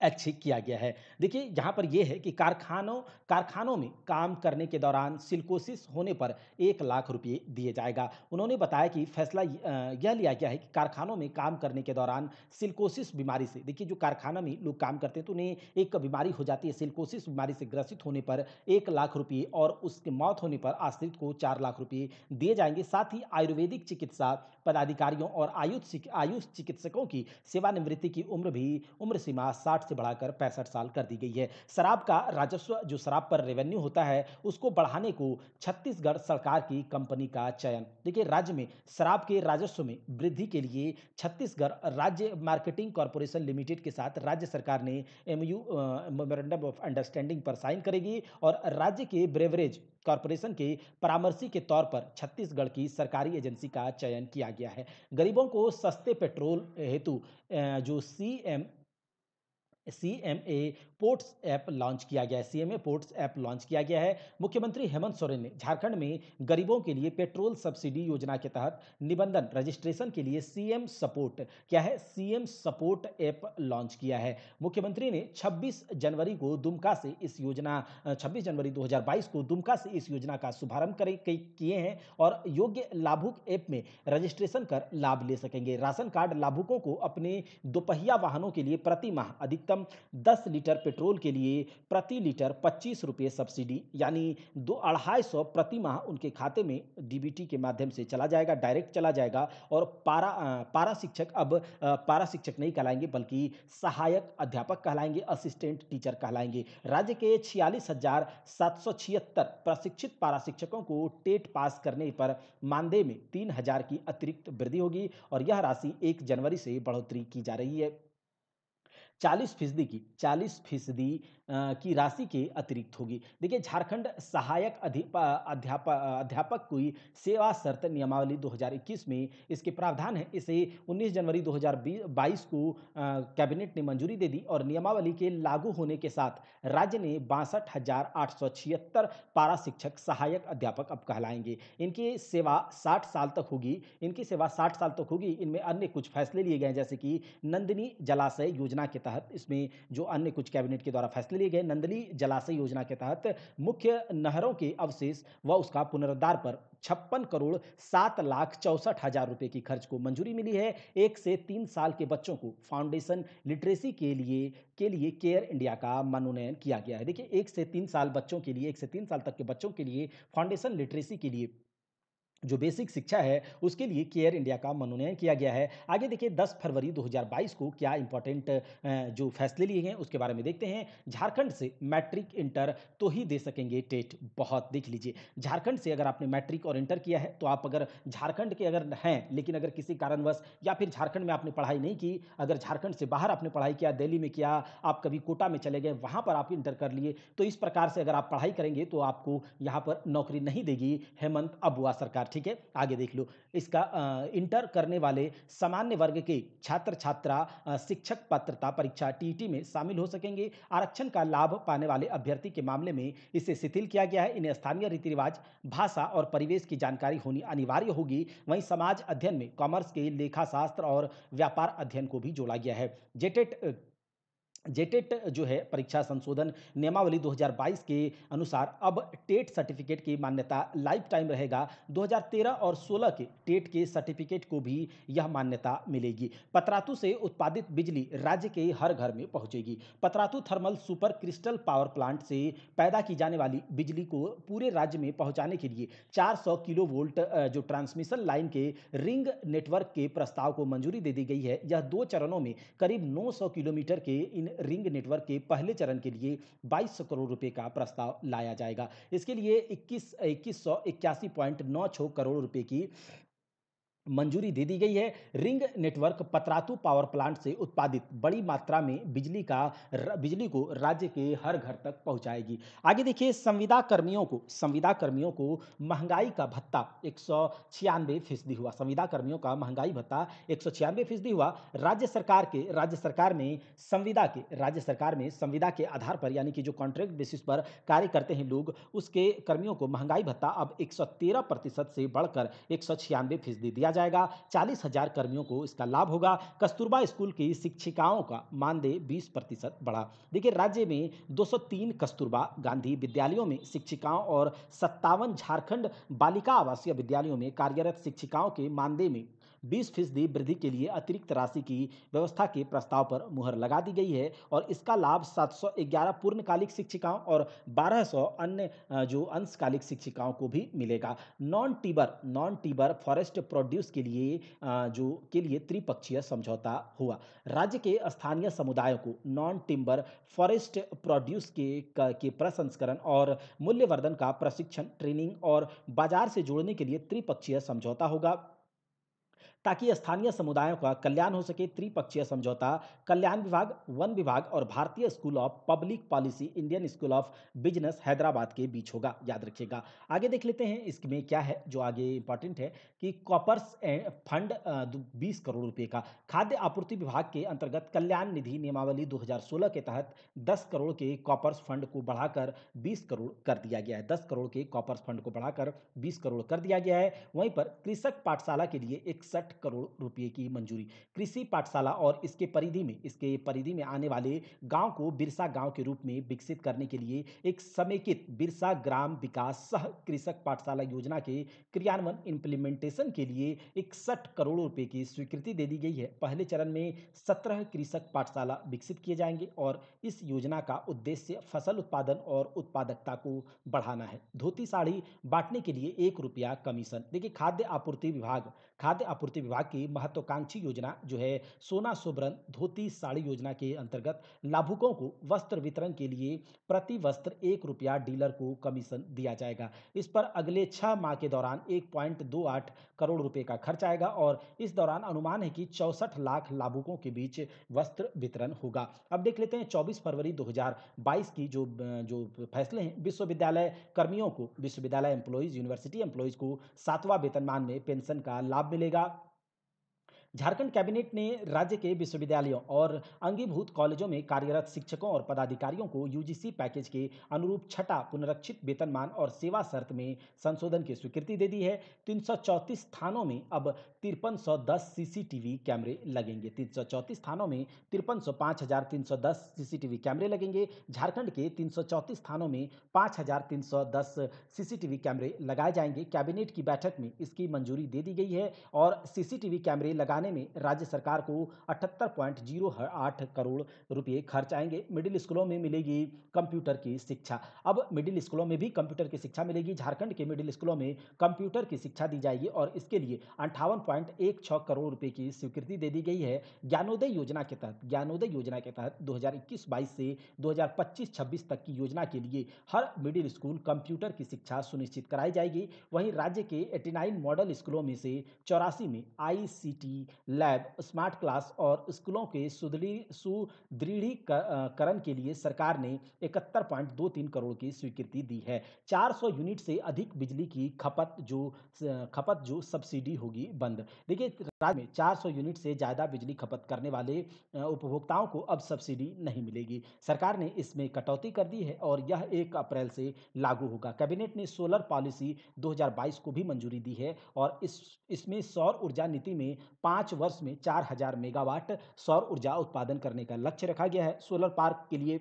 ऐच्छिक किया गया है देखिए यहाँ पर यह है कि कारखानों कारखानों में काम करने के दौरान सिल्कोसिस होने पर एक लाख रुपये दिए जाएगा उन्होंने बताया कि फैसला यह लिया गया है कि कारखानों में काम करने के दौरान सिल्कोसिस बीमारी से देखिए जो कारखाना में लोग काम करते हैं तो उन्हें एक बीमारी हो जाती है सिल्कोसिस बीमारी से ग्रसित होने पर एक लाख रुपये और उसके मौत होने पर आश्रित को चार लाख रुपये दिए जाएंगे साथ ही आयुर्वेदिक चिकित्सा पदाधिकारियों और आयुष आयुष चिकित्सकों की सेवानिवृत्ति की उम्र भी उम्र सीमा साठ से बढ़ाकर पैंसठ साल कर दी गई है शराब का राजस्व जो शराब पर रेवेन्यू होता है उसको बढ़ाने को छत्तीसगढ़ सरकार की कंपनी का चयन देखिए राज्य में शराब के राजस्व में वृद्धि के लिए छत्तीसगढ़ राज्य मार्केटिंग कॉरपोरेशन लिमिटेड के साथ राज्य सरकार ने एमयू मेमोरेंडम ऑफ अंडरस्टैंडिंग पर साइन करेगी और राज्य के ब्रेवरेज कॉरपोरेशन के परामर्शी के तौर पर छत्तीसगढ़ की सरकारी एजेंसी का चयन किया गया है गरीबों को सस्ते पेट्रोल हेतु जो C M C M A ports app launch किया गया है सीएमए पोर्ट्स ऐप लॉन्च किया गया है मुख्यमंत्री हेमंत सोरेन ने झारखंड में गरीबों के लिए पेट्रोल सब्सिडी योजना के तहत निबंधन रजिस्ट्रेशन के लिए सीएम सपोर्ट क्या है सीएम सपोर्ट ऐप लॉन्च किया है मुख्यमंत्री ने 26 जनवरी को दुमका से इस योजना 26 जनवरी 2022 को दुमका से इस योजना का शुभारंभ करें किए हैं और योग्य लाभुक ऐप में रजिस्ट्रेशन कर लाभ ले सकेंगे राशन कार्ड लाभुकों को अपने दोपहिया वाहनों के लिए प्रति माह अधिकतम दस लीटर पेट्रोल के लिए प्रति लीटर पच्चीस रुपये सब्सिडी यानी दो अढ़ाई सौ प्रति माह उनके खाते में डीबीटी के माध्यम से चला जाएगा डायरेक्ट चला जाएगा और पारा पारा शिक्षक अब पारा शिक्षक नहीं कहलाएंगे बल्कि सहायक अध्यापक कहलाएंगे असिस्टेंट टीचर कहलाएंगे राज्य के छियालीस हजार सात सौ छिहत्तर प्रशिक्षित पारा शिक्षकों को टेट पास करने पर मानदेय में तीन हजार की अतिरिक्त वृद्धि होगी और यह राशि एक जनवरी से बढ़ोतरी की जा रही है चालीस फीसदी की चालीस फीसदी की राशि के अतिरिक्त होगी देखिए झारखंड सहायक अध्यापक अध्यापक की सेवा शर्त नियमावली 2021 में इसके प्रावधान है इसे 19 जनवरी 2022 को कैबिनेट ने मंजूरी दे दी और नियमावली के लागू होने के साथ राज्य ने बासठ पारा शिक्षक सहायक अध्यापक अब कहलाएंगे इनकी सेवा 60 साल तक होगी इनकी सेवा 60 साल तक होगी इनमें अन्य कुछ फैसले लिए गए जैसे कि नंदिनी जलाशय योजना के तहत तहत इसमें जो अन्य कुछ कैबिनेट के द्वारा फैसले लिए गए नंदली जलाशय योजना के तहत मुख्य नहरों के अवशेष व उसका पुनरुद्धार पर छप्पन करोड़ सात लाख चौसठ हजार रुपये की खर्च को मंजूरी मिली है एक से तीन साल के बच्चों को फाउंडेशन लिटरेसी के लिए के लिए केयर इंडिया का मनोनयन किया गया है देखिए एक से तीन साल बच्चों के लिए एक से तीन साल तक के बच्चों के लिए फाउंडेशन लिटरेसी के लिए जो बेसिक शिक्षा है उसके लिए केयर इंडिया का मनोनयन किया गया है आगे देखिए 10 फरवरी 2022 को क्या इंपॉर्टेंट जो फैसले लिए हैं उसके बारे में देखते हैं झारखंड से मैट्रिक इंटर तो ही दे सकेंगे टेट बहुत देख लीजिए झारखंड से अगर आपने मैट्रिक और इंटर किया है तो आप अगर झारखंड के अगर हैं लेकिन अगर किसी कारणवश या फिर झारखंड में आपने पढ़ाई नहीं की अगर झारखंड से बाहर आपने पढ़ाई किया दिल्ली में किया आप कभी कोटा में चले गए वहाँ पर आप इंटर कर लिए तो इस प्रकार से अगर आप पढ़ाई करेंगे तो आपको यहाँ पर नौकरी नहीं देगी हेमंत अबुआ सरकार ठीक है आगे देख लो इसका इंटर करने वाले सामान्य वर्ग के छात्र छात्रा शिक्षक पात्रता परीक्षा टी में शामिल हो सकेंगे आरक्षण का लाभ पाने वाले अभ्यर्थी के मामले में इसे शिथिल किया गया है इन्हें स्थानीय रीति रिवाज भाषा और परिवेश की जानकारी होनी अनिवार्य होगी वहीं समाज अध्ययन में कॉमर्स के लेखाशास्त्र और व्यापार अध्ययन को भी जोड़ा गया है जेटेट जेटेट जो है परीक्षा संशोधन नियमावली 2022 के अनुसार अब टेट सर्टिफिकेट की मान्यता लाइफ टाइम रहेगा 2013 और 16 के टेट के सर्टिफिकेट को भी यह मान्यता मिलेगी पतरातू से उत्पादित बिजली राज्य के हर घर में पहुंचेगी Patratu thermal super critical power plant से पैदा की जाने वाली बिजली को पूरे राज्य में पहुँचाने के लिए चार किलो वोल्ट जो ट्रांसमिशन लाइन के रिंग नेटवर्क के प्रस्ताव को मंजूरी दे दी गई है यह दो चरणों में करीब नौ किलोमीटर के इन रिंग नेटवर्क के पहले चरण के लिए 2200 करोड़ रुपए का प्रस्ताव लाया जाएगा इसके लिए इक्कीस इक्कीस सौ इक्यासी पॉइंट नौ छः करोड़ रुपए की मंजूरी दे दी गई है ring network Patratu power plant से उत्पादित बड़ी मात्रा में बिजली का बिजली को राज्य के हर घर तक पहुंचाएगी आगे देखिए संविदा कर्मियों को संविदा कर्मियों को महंगाई का भत्ता एक सौ फीसदी हुआ संविदा कर्मियों का महंगाई भत्ता एक सौ छियानवे फीसदी हुआ राज्य सरकार के राज्य सरकार में संविदा के राज्य सरकार में संविदा के आधार पर यानी कि जो कॉन्ट्रैक्ट बेसिस पर कार्य करते हैं लोग उसके कर्मियों को महंगाई भत्ता अब एक से बढ़कर एक फीसदी दिया किया जाएगा चालीस हजार कर्मियों को इसका लाभ होगा कस्तूरबा स्कूल की शिक्षिकाओं का मानदेय बीस प्रतिशत बढ़ा देखिए राज्य में दो कस्तूरबा गांधी विद्यालयों में शिक्षिकाओं और सत्तावन झारखंड बालिका आवासीय विद्यालयों में कार्यरत शिक्षिकाओं के मानदेय में बीस फीसदी वृद्धि के लिए अतिरिक्त राशि की व्यवस्था के प्रस्ताव पर मुहर लगा दी गई है और इसका लाभ 711 पूर्णकालिक शिक्षिकाओं और 1200 अन्य जो अंशकालिक शिक्षिकाओं को भी मिलेगा non timber non timber forest produce के लिए जो के लिए त्रिपक्षीय समझौता हुआ राज्य के स्थानीय समुदायों को नॉन टिम्बर फॉरेस्ट प्रोड्यूस के के प्रसंस्करण और मूल्यवर्धन का प्रशिक्षण ट्रेनिंग और बाजार से जोड़ने के लिए त्रिपक्षीय समझौता होगा ताकि स्थानीय समुदायों का कल्याण हो सके त्रिपक्षीय समझौता कल्याण विभाग वन विभाग और भारतीय school of public policy Indian school of business Hyderabad के बीच होगा याद रखिएगा आगे देख लेते हैं इसमें क्या है जो आगे इंपॉर्टेंट है कि कॉपर्स फंड बीस करोड़ रुपए का खाद्य आपूर्ति विभाग के अंतर्गत कल्याण निधि नियमावली दो के तहत दस करोड़ के कॉपर्स फंड को बढ़ाकर बीस करोड़ कर दिया गया है दस करोड़ के कॉपर्स फंड को बढ़ाकर बीस करोड़ कर दिया गया है वहीं पर कृषक पाठशाला के लिए इकसठ इकसठ करोड़ रुपए की मंजूरी कृषि पाठशाला और इसके परिधि में इसके परिधि में आने वाले गांव को बिरसा गांव के रूप में विकसित करने के लिए एक समेकित बिरसा ग्राम विकास सह कृषक पाठशाला योजना के क्रियान्वयन इम्प्लीमेंटेशन के लिए इकसठ करोड़ रुपए की स्वीकृति दे दी गई है पहले चरण में सत्रह कृषक पाठशाला विकसित किए जाएंगे और इस योजना का उद्देश्य फसल उत्पादन और उत्पादकता को बढ़ाना है धोती साड़ी बांटने के लिए एक रुपया कमीशन देखिए खाद्य आपूर्ति विभाग खाद्य आपूर्ति विभाग की महत्वाकांक्षी योजना जो है सोना सुबरन धोती साड़ी योजना के अंतर्गत लाभुकों को वस्त्र वितरण के लिए प्रति वस्त्र एक रुपया डीलर को कमीशन दिया जाएगा इस पर अगले छह माह के दौरान एक पॉइंट दो आठ करोड़ रुपए का खर्च आएगा और इस दौरान अनुमान है कि चौसठ लाख लाभुकों के बीच वस्त्र वितरण होगा अब देख लेते हैं चौबीस फरवरी दो की जो जो फैसले हैं विश्वविद्यालय कर्मियों को विश्वविद्यालय एम्प्लॉयज यूनिवर्सिटी एम्प्लॉयज को सातवां वेतनमान में पेंशन का लाभ मिलेगा झारखंड कैबिनेट ने राज्य के विश्वविद्यालयों और अंगीभूत कॉलेजों में कार्यरत शिक्षकों और पदाधिकारियों को यूजीसी पैकेज के अनुरूप छठा पुनरक्षित वेतनमान और सेवा शर्त में संशोधन की स्वीकृति दे दी है तीन थानों में अब तिरपन सीसीटीवी कैमरे लगेंगे तीन थानों में तिरपन सीसीटीवी कैमरे लगेंगे झारखंड के तीन थानों में पाँच सीसीटीवी कैमरे लगाए जाएंगे कैबिनेट की बैठक में इसकी मंजूरी दे दी गई है और सीसीटीवी कैमरे लगाने बढ़ाने में राज्य सरकार को अठहत्तर पॉइंट जीरो आठ करोड़ रुपये खर्च आएंगे मिडिल स्कूलों में मिलेगी कंप्यूटर की शिक्षा अब मिडिल स्कूलों में भी कंप्यूटर की शिक्षा मिलेगी झारखंड के मिडिल स्कूलों में कंप्यूटर की शिक्षा दी जाएगी और इसके लिए अंठावन करोड़ रुपये की स्वीकृति दे दी गई है ज्ञानोदय योजना के तहत ज्ञानोदय योजना के तहत 2021-22 से 2025-26 तक की योजना के लिए हर मिडिल स्कूल कंप्यूटर की शिक्षा सुनिश्चित कराई जाएगी वहीं राज्य के 89 मॉडल स्कूलों में से चौरासी में आईसीटी लैब स्मार्ट क्लास और स्कूलों के सुदृढ़ीकरण के लिए सरकार ने इकहत्तर पॉइंट दो तीन करोड़ की स्वीकृति दी है 400 यूनिट से अधिक बिजली की खपत जो खपत जो सब्सिडी होगी बंद देखिए राज्य में 400 यूनिट से ज़्यादा बिजली खपत करने वाले उपभोक्ताओं को अब सब्सिडी नहीं मिलेगी सरकार ने इसमें कटौती कर दी है और यह एक अप्रैल से लागू होगा कैबिनेट ने सोलर पॉलिसी 2022 को भी मंजूरी दी है और इस इसमें सौर ऊर्जा नीति में पांच पांच वर्ष में चार हजार मेगावाट सौर ऊर्जा उत्पादन करने का लक्ष्य रखा गया है सोलर पार्क के लिए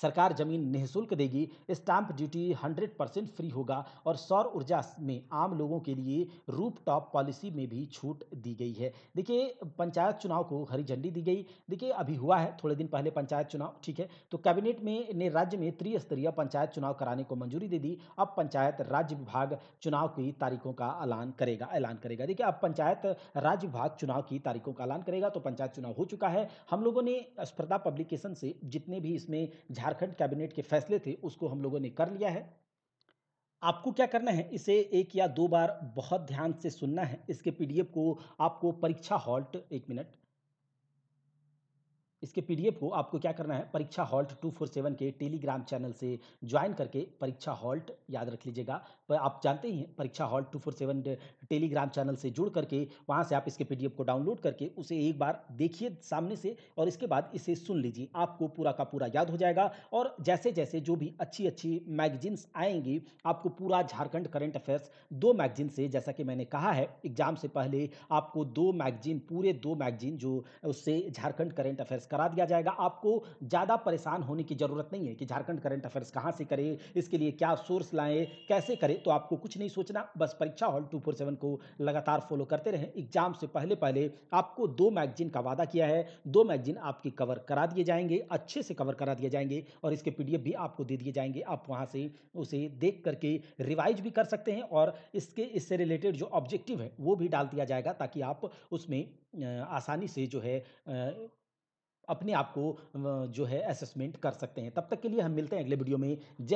सरकार जमीन निःशुल्क देगी stamp duty hundred percent free होगा और सौर ऊर्जा में आम लोगों के लिए रूप टॉप पॉलिसी में भी छूट दी गई है देखिए पंचायत चुनाव को हरी झंडी दी गई देखिए अभी हुआ है थोड़े दिन पहले पंचायत चुनाव ठीक है तो कैबिनेट में ने राज्य में त्रिस्तरीय पंचायत चुनाव कराने को मंजूरी दे दी अब पंचायत राज्य विभाग चुनाव की तारीखों का ऐलान करेगा ऐलान करेगा देखिए अब पंचायत राज्य विभाग चुनाव की तारीखों का ऐलान करेगा तो पंचायत चुनाव हो चुका है हम लोगों ने स्पर्धा पब्लिकेशन से जितने भी इसमें झारखंड कैबिनेट के फैसले थे उसको हम लोगों ने कर लिया है आपको क्या करना है इसे एक या दो बार बहुत ध्यान से सुनना है इसके पीडीएफ को आपको परीक्षा हॉल्ट एक मिनट इसके पीडीएफ को आपको क्या करना है परीक्षा हॉल्ट 247 के टेलीग्राम चैनल से ज्वाइन करके परीक्षा हॉल्ट याद रख लीजिएगा आप जानते ही हैं Pariksha hall two four seven telegram channel से जुड़ करके वहाँ से आप इसके पी को डाउनलोड करके उसे एक बार देखिए सामने से और इसके बाद इसे सुन लीजिए आपको पूरा का पूरा याद हो जाएगा और जैसे जैसे जो भी अच्छी अच्छी मैगजीन्स आएंगी आपको पूरा झारखंड करंट अफेयर्स दो मैगजीन से जैसा कि मैंने कहा है एग्जाम से पहले आपको दो मैगजीन पूरे दो मैगजीन जो उससे झारखंड करंट अफेयर्स करा दिया जाएगा आपको ज़्यादा परेशान होने की ज़रूरत नहीं है कि झारखंड करंट अफेयर्स कहाँ से करें इसके लिए क्या सोर्स लाएँ कैसे करें तो आपको कुछ नहीं सोचना बस परीक्षा हॉल टू को लगातार फॉलो करते रहें एग्जाम से पहले पहले आपको दो मैगजीन का वादा किया है दो मैगजीन आपकी कवर करा दिए जाएंगे अच्छे से कवर करा दिए जाएंगे और इसके पी भी आपको दे दिए जाएंगे आप वहाँ से उसे देख करके रिवाइज भी कर सकते हैं और इसके इससे रिलेटेड जो ऑब्जेक्टिव है वो भी डाल दिया जाएगा ताकि आप उसमें आसानी से जो है अपने आप को जो है असेसमेंट कर सकते हैं तब तक के लिए हम मिलते हैं अगले वीडियो में